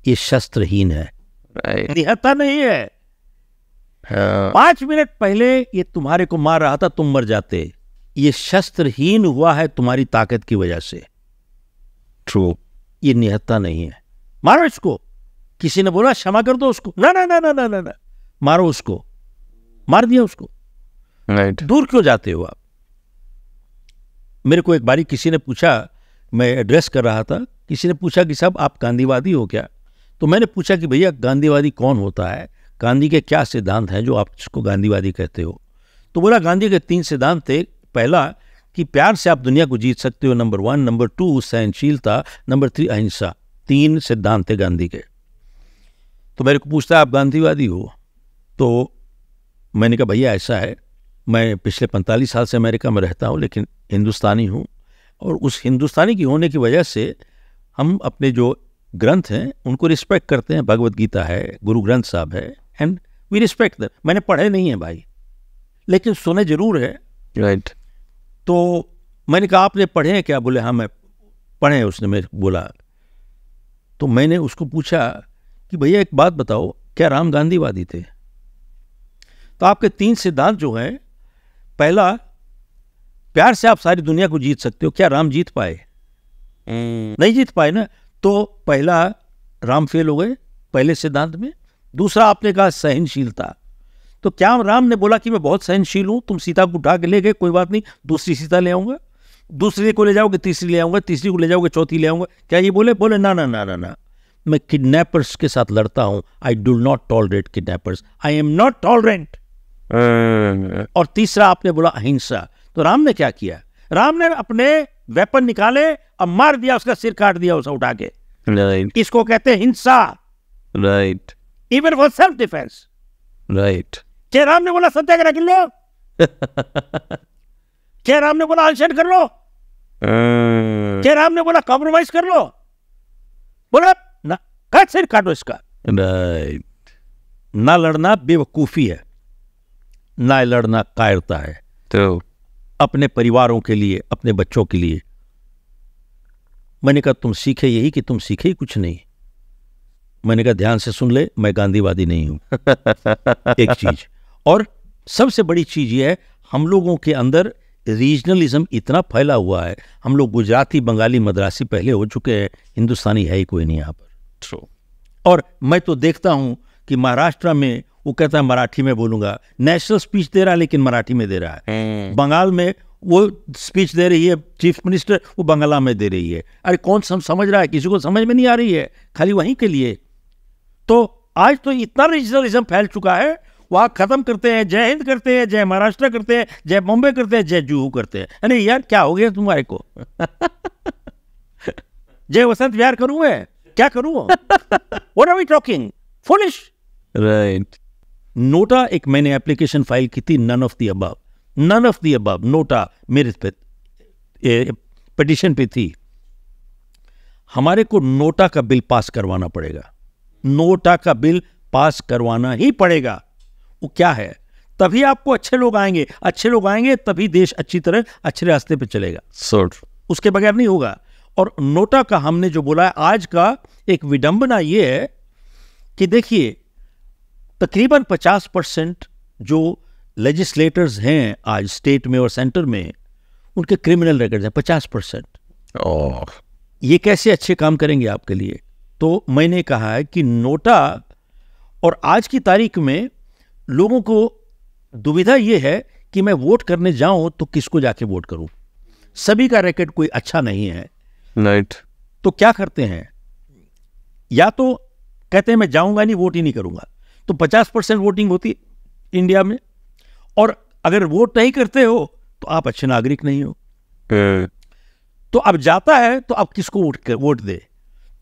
Speaker 1: ये शस्त्रहीन है निहत्ता नहीं है हाँ। पांच मिनट पहले ये तुम्हारे को मार रहा था तुम मर जाते ये शस्त्रहीन हुआ है तुम्हारी ताकत की वजह से ट्रू ये निहत्ता नहीं है मारो इसको किसी ने बोला क्षमा कर दो उसको ना ना ना ना ना ना ना मारो उसको मार दिया उसको right. दूर क्यों जाते हो आप मेरे को एक बारी किसी ने पूछा मैं एड्रेस कर रहा था किसी ने पूछा कि साहब आप गांधीवादी हो क्या तो मैंने पूछा कि भैया गांधीवादी कौन होता है गांधी के क्या सिद्धांत हैं जो आप जिसको गांधीवादी कहते हो तो बोला गांधी के तीन सिद्धांत थे पहला कि प्यार से आप दुनिया को जीत सकते हो नंबर वन नंबर टू सहनशीलता नंबर थ्री अहिंसा तीन सिद्धांत थे गांधी के तो मेरे को पूछता है आप गांधीवादी हो तो मैंने कहा भैया ऐसा है मैं पिछले पैंतालीस साल से अमेरिका में रहता हूँ लेकिन हिंदुस्तानी हूँ और उस हिंदुस्तानी की होने की वजह से हम अपने जो ग्रंथ हैं उनको रिस्पेक्ट करते हैं भगवत गीता है गुरु ग्रंथ साहब है एंड वी रिस्पेक्ट दैम मैंने पढ़े नहीं है भाई लेकिन सुने जरूर है राइट right. तो मैंने कहा आपने पढ़े हैं क्या बोले हाँ मैं पढ़े हैं उसने मेरे बोला तो मैंने उसको पूछा कि भैया एक बात बताओ क्या राम गांधीवादी थे तो आपके तीन सिद्धांत जो हैं पहला प्यार से आप सारी दुनिया को जीत सकते हो क्या राम जीत पाए हम्म। नहीं जीत पाए ना तो पहला राम फेल हो गए पहले सिद्धांत में दूसरा आपने कहा सहनशीलता तो क्या राम ने बोला कि मैं बहुत सहनशील हूं तुम सीता को उठा के ले गए कोई बात नहीं दूसरी सीता ले आऊंगा दूसरे को ले जाओगे तीसरी ले आऊंगा तीसरी को ले जाओगे चौथी ले आऊंगा क्या ये बोले बोले ना ना ना ना ना मैं किडनैपर्स के साथ लड़ता हूं I do not tolerate kidnappers I am not tolerant और तीसरा आपने बोला अहिंसा तो राम ने क्या किया राम ने अपने वेपन निकाले और मार दिया उसका सिर काट दिया उसे उठा के राइट इसको कहते हैं हिंसा right even for self defence right Jairam ने बोला सत्याग्रह कर लो uh. जयराम ने बोला अनशन कर लो जयराम ने बोला कॉम्प्रोमाइज कर लो बोला ना कट सिर काटो इसका राइट ना लड़ना बेवकूफी है ना लड़ना कायरता है तो अपने परिवारों के लिए अपने बच्चों के लिए मैंने कहा तुम सीखे यही कि तुम सीखे ही कुछ नहीं मैंने कहा ध्यान से सुन ले मैं गांधीवादी नहीं हूं एक चीज और सबसे बड़ी चीज यह है हम लोगों के अंदर रीजनलिज्म इतना फैला हुआ है हम लोग गुजराती बंगाली मद्रासी पहले हो चुके हैं हिंदुस्तानी है ही कोई नहीं यहां पर और मैं तो देखता हूं कि महाराष्ट्र में वो कहता है मराठी में बोलूंगा नेशनल स्पीच दे रहा है लेकिन मराठी में दे रहा है बंगाल में वो स्पीच दे रही है चीफ मिनिस्टर वो बंगला में दे रही है अरे कौन सम समझ रहा है किसी को समझ में नहीं आ रही है खाली वहीं के लिए तो आज तो इतना रिजनलिज्म फैल चुका है वहां ख़त्म करते हैं जय हिंद करते हैं जय महाराष्ट्र करते हैं जय बॉम्बे करते हैं जय जूहू करते हैं अरे यार क्या हो गया तुम्हारे को जय वसंत विहार करूं मैं क्या करूं what are we talking foolish right NOTA एक मैंने एप्लीकेशन फाइल की थी none of the above none of the above NOTA मेरे पे पटिशन पे थी हमारे को नोटा का बिल पास करवाना पड़ेगा नोटा का बिल पास करवाना ही पड़ेगा वो क्या है तभी आपको अच्छे लोग आएंगे अच्छे लोग आएंगे तभी देश अच्छी तरह अच्छे रास्ते पे चलेगा सर उसके बगैर नहीं होगा और नोटा का हमने जो बोला है आज का एक विडंबना ये है कि देखिए तकरीबन 50 परसेंट जो लेजिस्लेटर्स हैं आज स्टेट में और सेंटर में उनके क्रिमिनल रिकॉर्ड हैं 50 परसेंट और ये कैसे अच्छे काम करेंगे आपके लिए तो मैंने कहा है कि नोटा और आज की तारीख में लोगों को दुविधा ये है कि मैं वोट करने जाऊं तो किसको जाके वोट करूं सभी का रैकेट कोई अच्छा नहीं है राइट तो क्या करते हैं या तो कहते हैं मैं जाऊंगा नहीं वोट ही नहीं करूंगा तो पचास परसेंट वोटिंग होती है इंडिया में और अगर वोट नहीं करते हो तो आप अच्छे नागरिक नहीं हो तो अब जाता है तो आप किसको वोट कर, वोट दे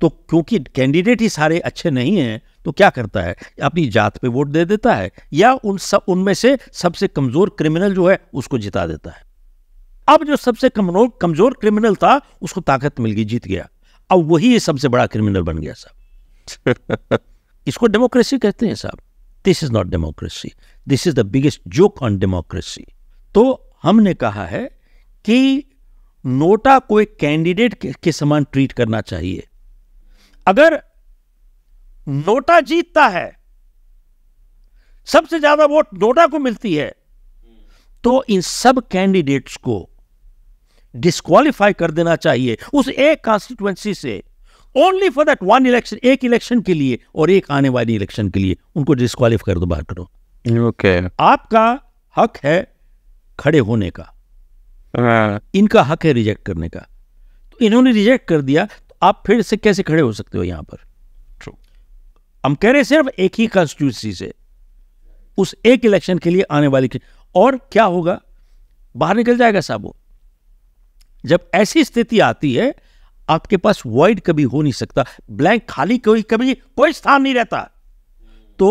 Speaker 1: तो क्योंकि कैंडिडेट ही सारे अच्छे नहीं हैं तो क्या करता है अपनी जात पे वोट दे देता है या उन सब उनमें से सबसे कमजोर क्रिमिनल जो है उसको जिता देता है अब जो सबसे कमजोर कमजोर क्रिमिनल था उसको ताकत मिल गई जीत गया अब वही सबसे बड़ा क्रिमिनल बन गया सब इसको डेमोक्रेसी कहते हैं साहब this is not democracy this is the biggest joke on democracy तो हमने कहा है कि नोटा को एक कैंडिडेट के, के समान ट्रीट करना चाहिए अगर नोटा जीतता है सबसे ज्यादा वोट नोटा को मिलती है तो इन सब कैंडिडेट्स को डिस्कालीफाई कर देना चाहिए उस एक कॉन्स्टिट्युएंसी से only for that one election एक इलेक्शन के लिए और एक आने वाली इलेक्शन के लिए उनको डिस्कालीफ कर दो बाहर करो okay. आपका हक है खड़े होने का uh. इनका हक है रिजेक्ट करने का तो इन्होंने रिजेक्ट कर दिया तो आप फिर से कैसे खड़े हो सकते हो यहां पर हम कह रहे सिर्फ एक ही कॉन्स्टिट्यूंसी से उस एक इलेक्शन के लिए आने वाली और क्या होगा बाहर निकल जाएगा साहब वो जब ऐसी स्थिति आती है आपके पास वाइड कभी हो नहीं सकता ब्लैंक खाली कोई कभी कोई स्थान नहीं रहता तो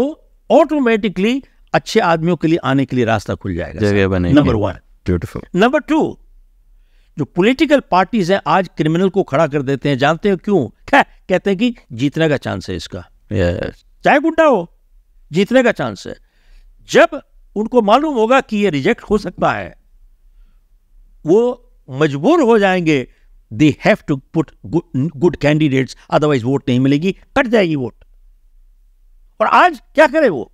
Speaker 1: ऑटोमेटिकली अच्छे आदमियों के लिए आने के लिए रास्ता खुल जाएगा जगह बने number one beautiful number two जो पॉलिटिकल पार्टीज हैं आज क्रिमिनल को खड़ा कर देते हैं जानते हो क्यों क्या कहते हैं कि जीतने का चांस है इसका yes. चाहे गुंडा हो जीतने का चांस है जब उनको मालूम होगा कि ये रिजेक्ट हो सकता है वो मजबूर हो जाएंगे they have to put good candidates otherwise vote नहीं मिलेगी कट जाएगी वोट और आज क्या करे वो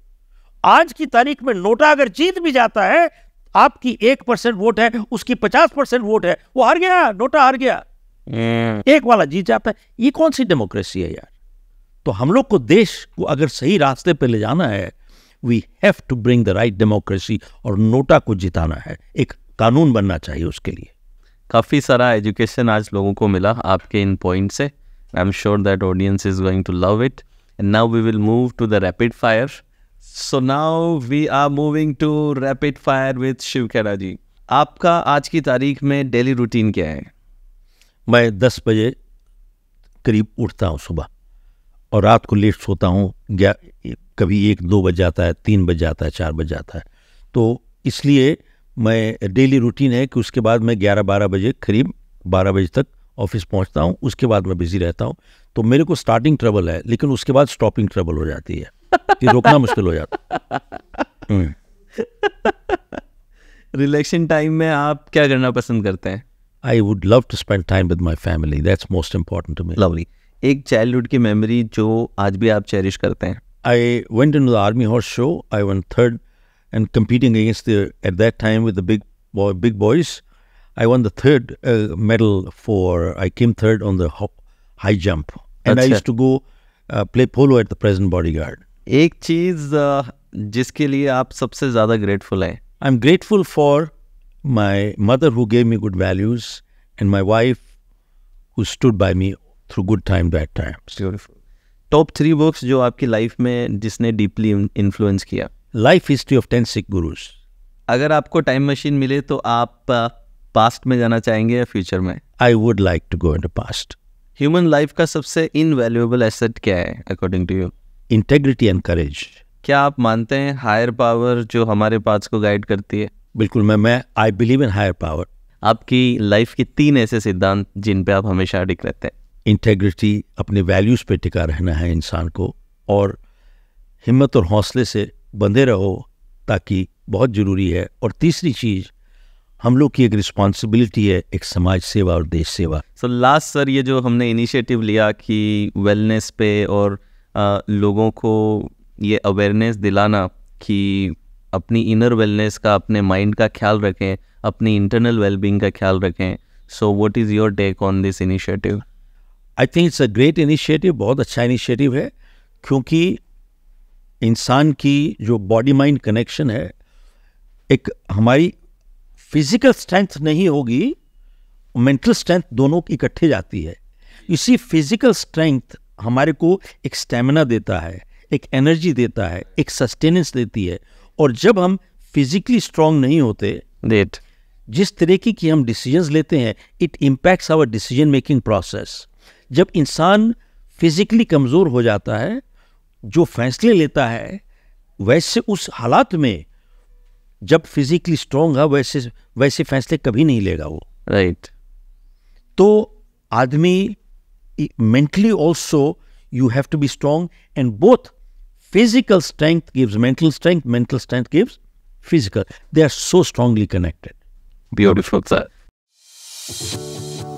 Speaker 1: आज की तारीख में नोटा अगर जीत भी जाता है आपकी एक परसेंट वोट है उसकी पचास परसेंट वोट है वो हार गया नोटा हार गया हम्म। एक वाला जीत जाता है ये कौन सी डेमोक्रेसी है यार तो हम लोग को देश को अगर सही रास्ते पर ले जाना है we have to bring the right democracy और नोटा को जिताना है एक कानून बनना चाहिए उसके लिए काफ़ी
Speaker 2: सारा एजुकेशन आज लोगों को मिला आपके इन पॉइंट से I am sure that audience is going to love it and now we will move to the rapid fire so now we are moving to rapid fire with Shiv Khera ji आपका आज की तारीख में डेली रूटीन क्या
Speaker 1: है मैं दस बजे करीब उठता हूँ सुबह और रात को लेट सोता हूँ कभी एक दो बज जाता है तीन बज जाता है चार बज जाता है तो इसलिए मैं डेली रूटीन है कि उसके बाद मैं ग्यारह बारह बजे करीब बारह बजे तक ऑफिस पहुंचता हूं उसके बाद मैं बिजी रहता हूं तो मेरे को स्टार्टिंग ट्रबल है लेकिन उसके बाद स्टॉपिंग ट्रबल हो जाती है कि रोकना मुश्किल हो जाता रिलैक्सिंग टाइम हम्म। में आप क्या
Speaker 2: करना पसंद करते हैं
Speaker 1: I would love to spend time with my family that's most important to me lovely एक चाइल्डहुड की मेमोरी जो आज भी आप चेरिश करते हैं I went in the army horse show I won third and competing against the at that time with the big boy, big boys. I won the third uh, medal for I came third on the hop high jump, and I used to go uh, play polo at the present bodyguard. एक चीज uh, जिसके लिए आप सबसे ज्यादा grateful i I'm grateful for my mother who gave me good values and my wife who stood by me through good time bad time. Beautiful. Top three books जो आपकी life में जिसने डीपली इन्फ्लुएंस किया life history of ten Sikh
Speaker 2: gurus अगर आपको time machine मिले तो आप पास्ट में जाना चाहेंगे या फ्यूचर में I would like to go in past human life का सबसे इनवैल्यूएबल एसेट क्या है according to you integrity and courage क्या आप मानते हैं हायर पावर जो हमारे पास को गाइड करती है बिल्कुल मैं मैं I believe in higher power आपकी लाइफ के तीन
Speaker 1: ऐसे सिद्धांत जिन पे आप हमेशा अडिक रहते हैं इंटेग्रिटी अपने वैल्यूज़ पे टिका रहना है इंसान को और हिम्मत और हौसले से बंधे रहो ताकि बहुत ज़रूरी है और तीसरी चीज़ हम लोग की एक रिस्पॉन्सिबिलिटी है एक समाज सेवा और देश सेवा
Speaker 2: सर लास्ट सर ये जो हमने इनिशिएटिव लिया कि वेलनेस पे और आ, लोगों को ये अवेयरनेस दिलाना कि अपनी इनर वेलनेस का अपने माइंड का ख्याल रखें अपनी इंटरनल वेलबींग का ख्याल रखें so
Speaker 1: what is your take on this initiative I think it's a great initiative बहुत अच्छा इनिशिएटिव है क्योंकि इंसान की जो बॉडी माइंड कनेक्शन है एक हमारी फिजिकल स्ट्रेंथ नहीं होगी मेंटल स्ट्रेंथ दोनों की इकट्ठे जाती है इसी फिजिकल स्ट्रेंथ हमारे को एक स्टेमिना देता है एक एनर्जी देता है एक सस्टेनेंस देती है और जब हम फिजिकली स्ट्रांग नहीं होते डेट जिस तरीके की हम डिसीजंस लेते हैं it impacts our decision making process जब इंसान फिजिकली कमज़ोर हो जाता है जो फैसले लेता है वैसे उस हालात में जब फिजिकली स्ट्रांग है वैसे वैसे फैसले कभी नहीं लेगा वो राइट तो आदमी mentally also you have to be strong and both physical strength gives mental strength mental strength gives physical they are so strongly connected beautiful sir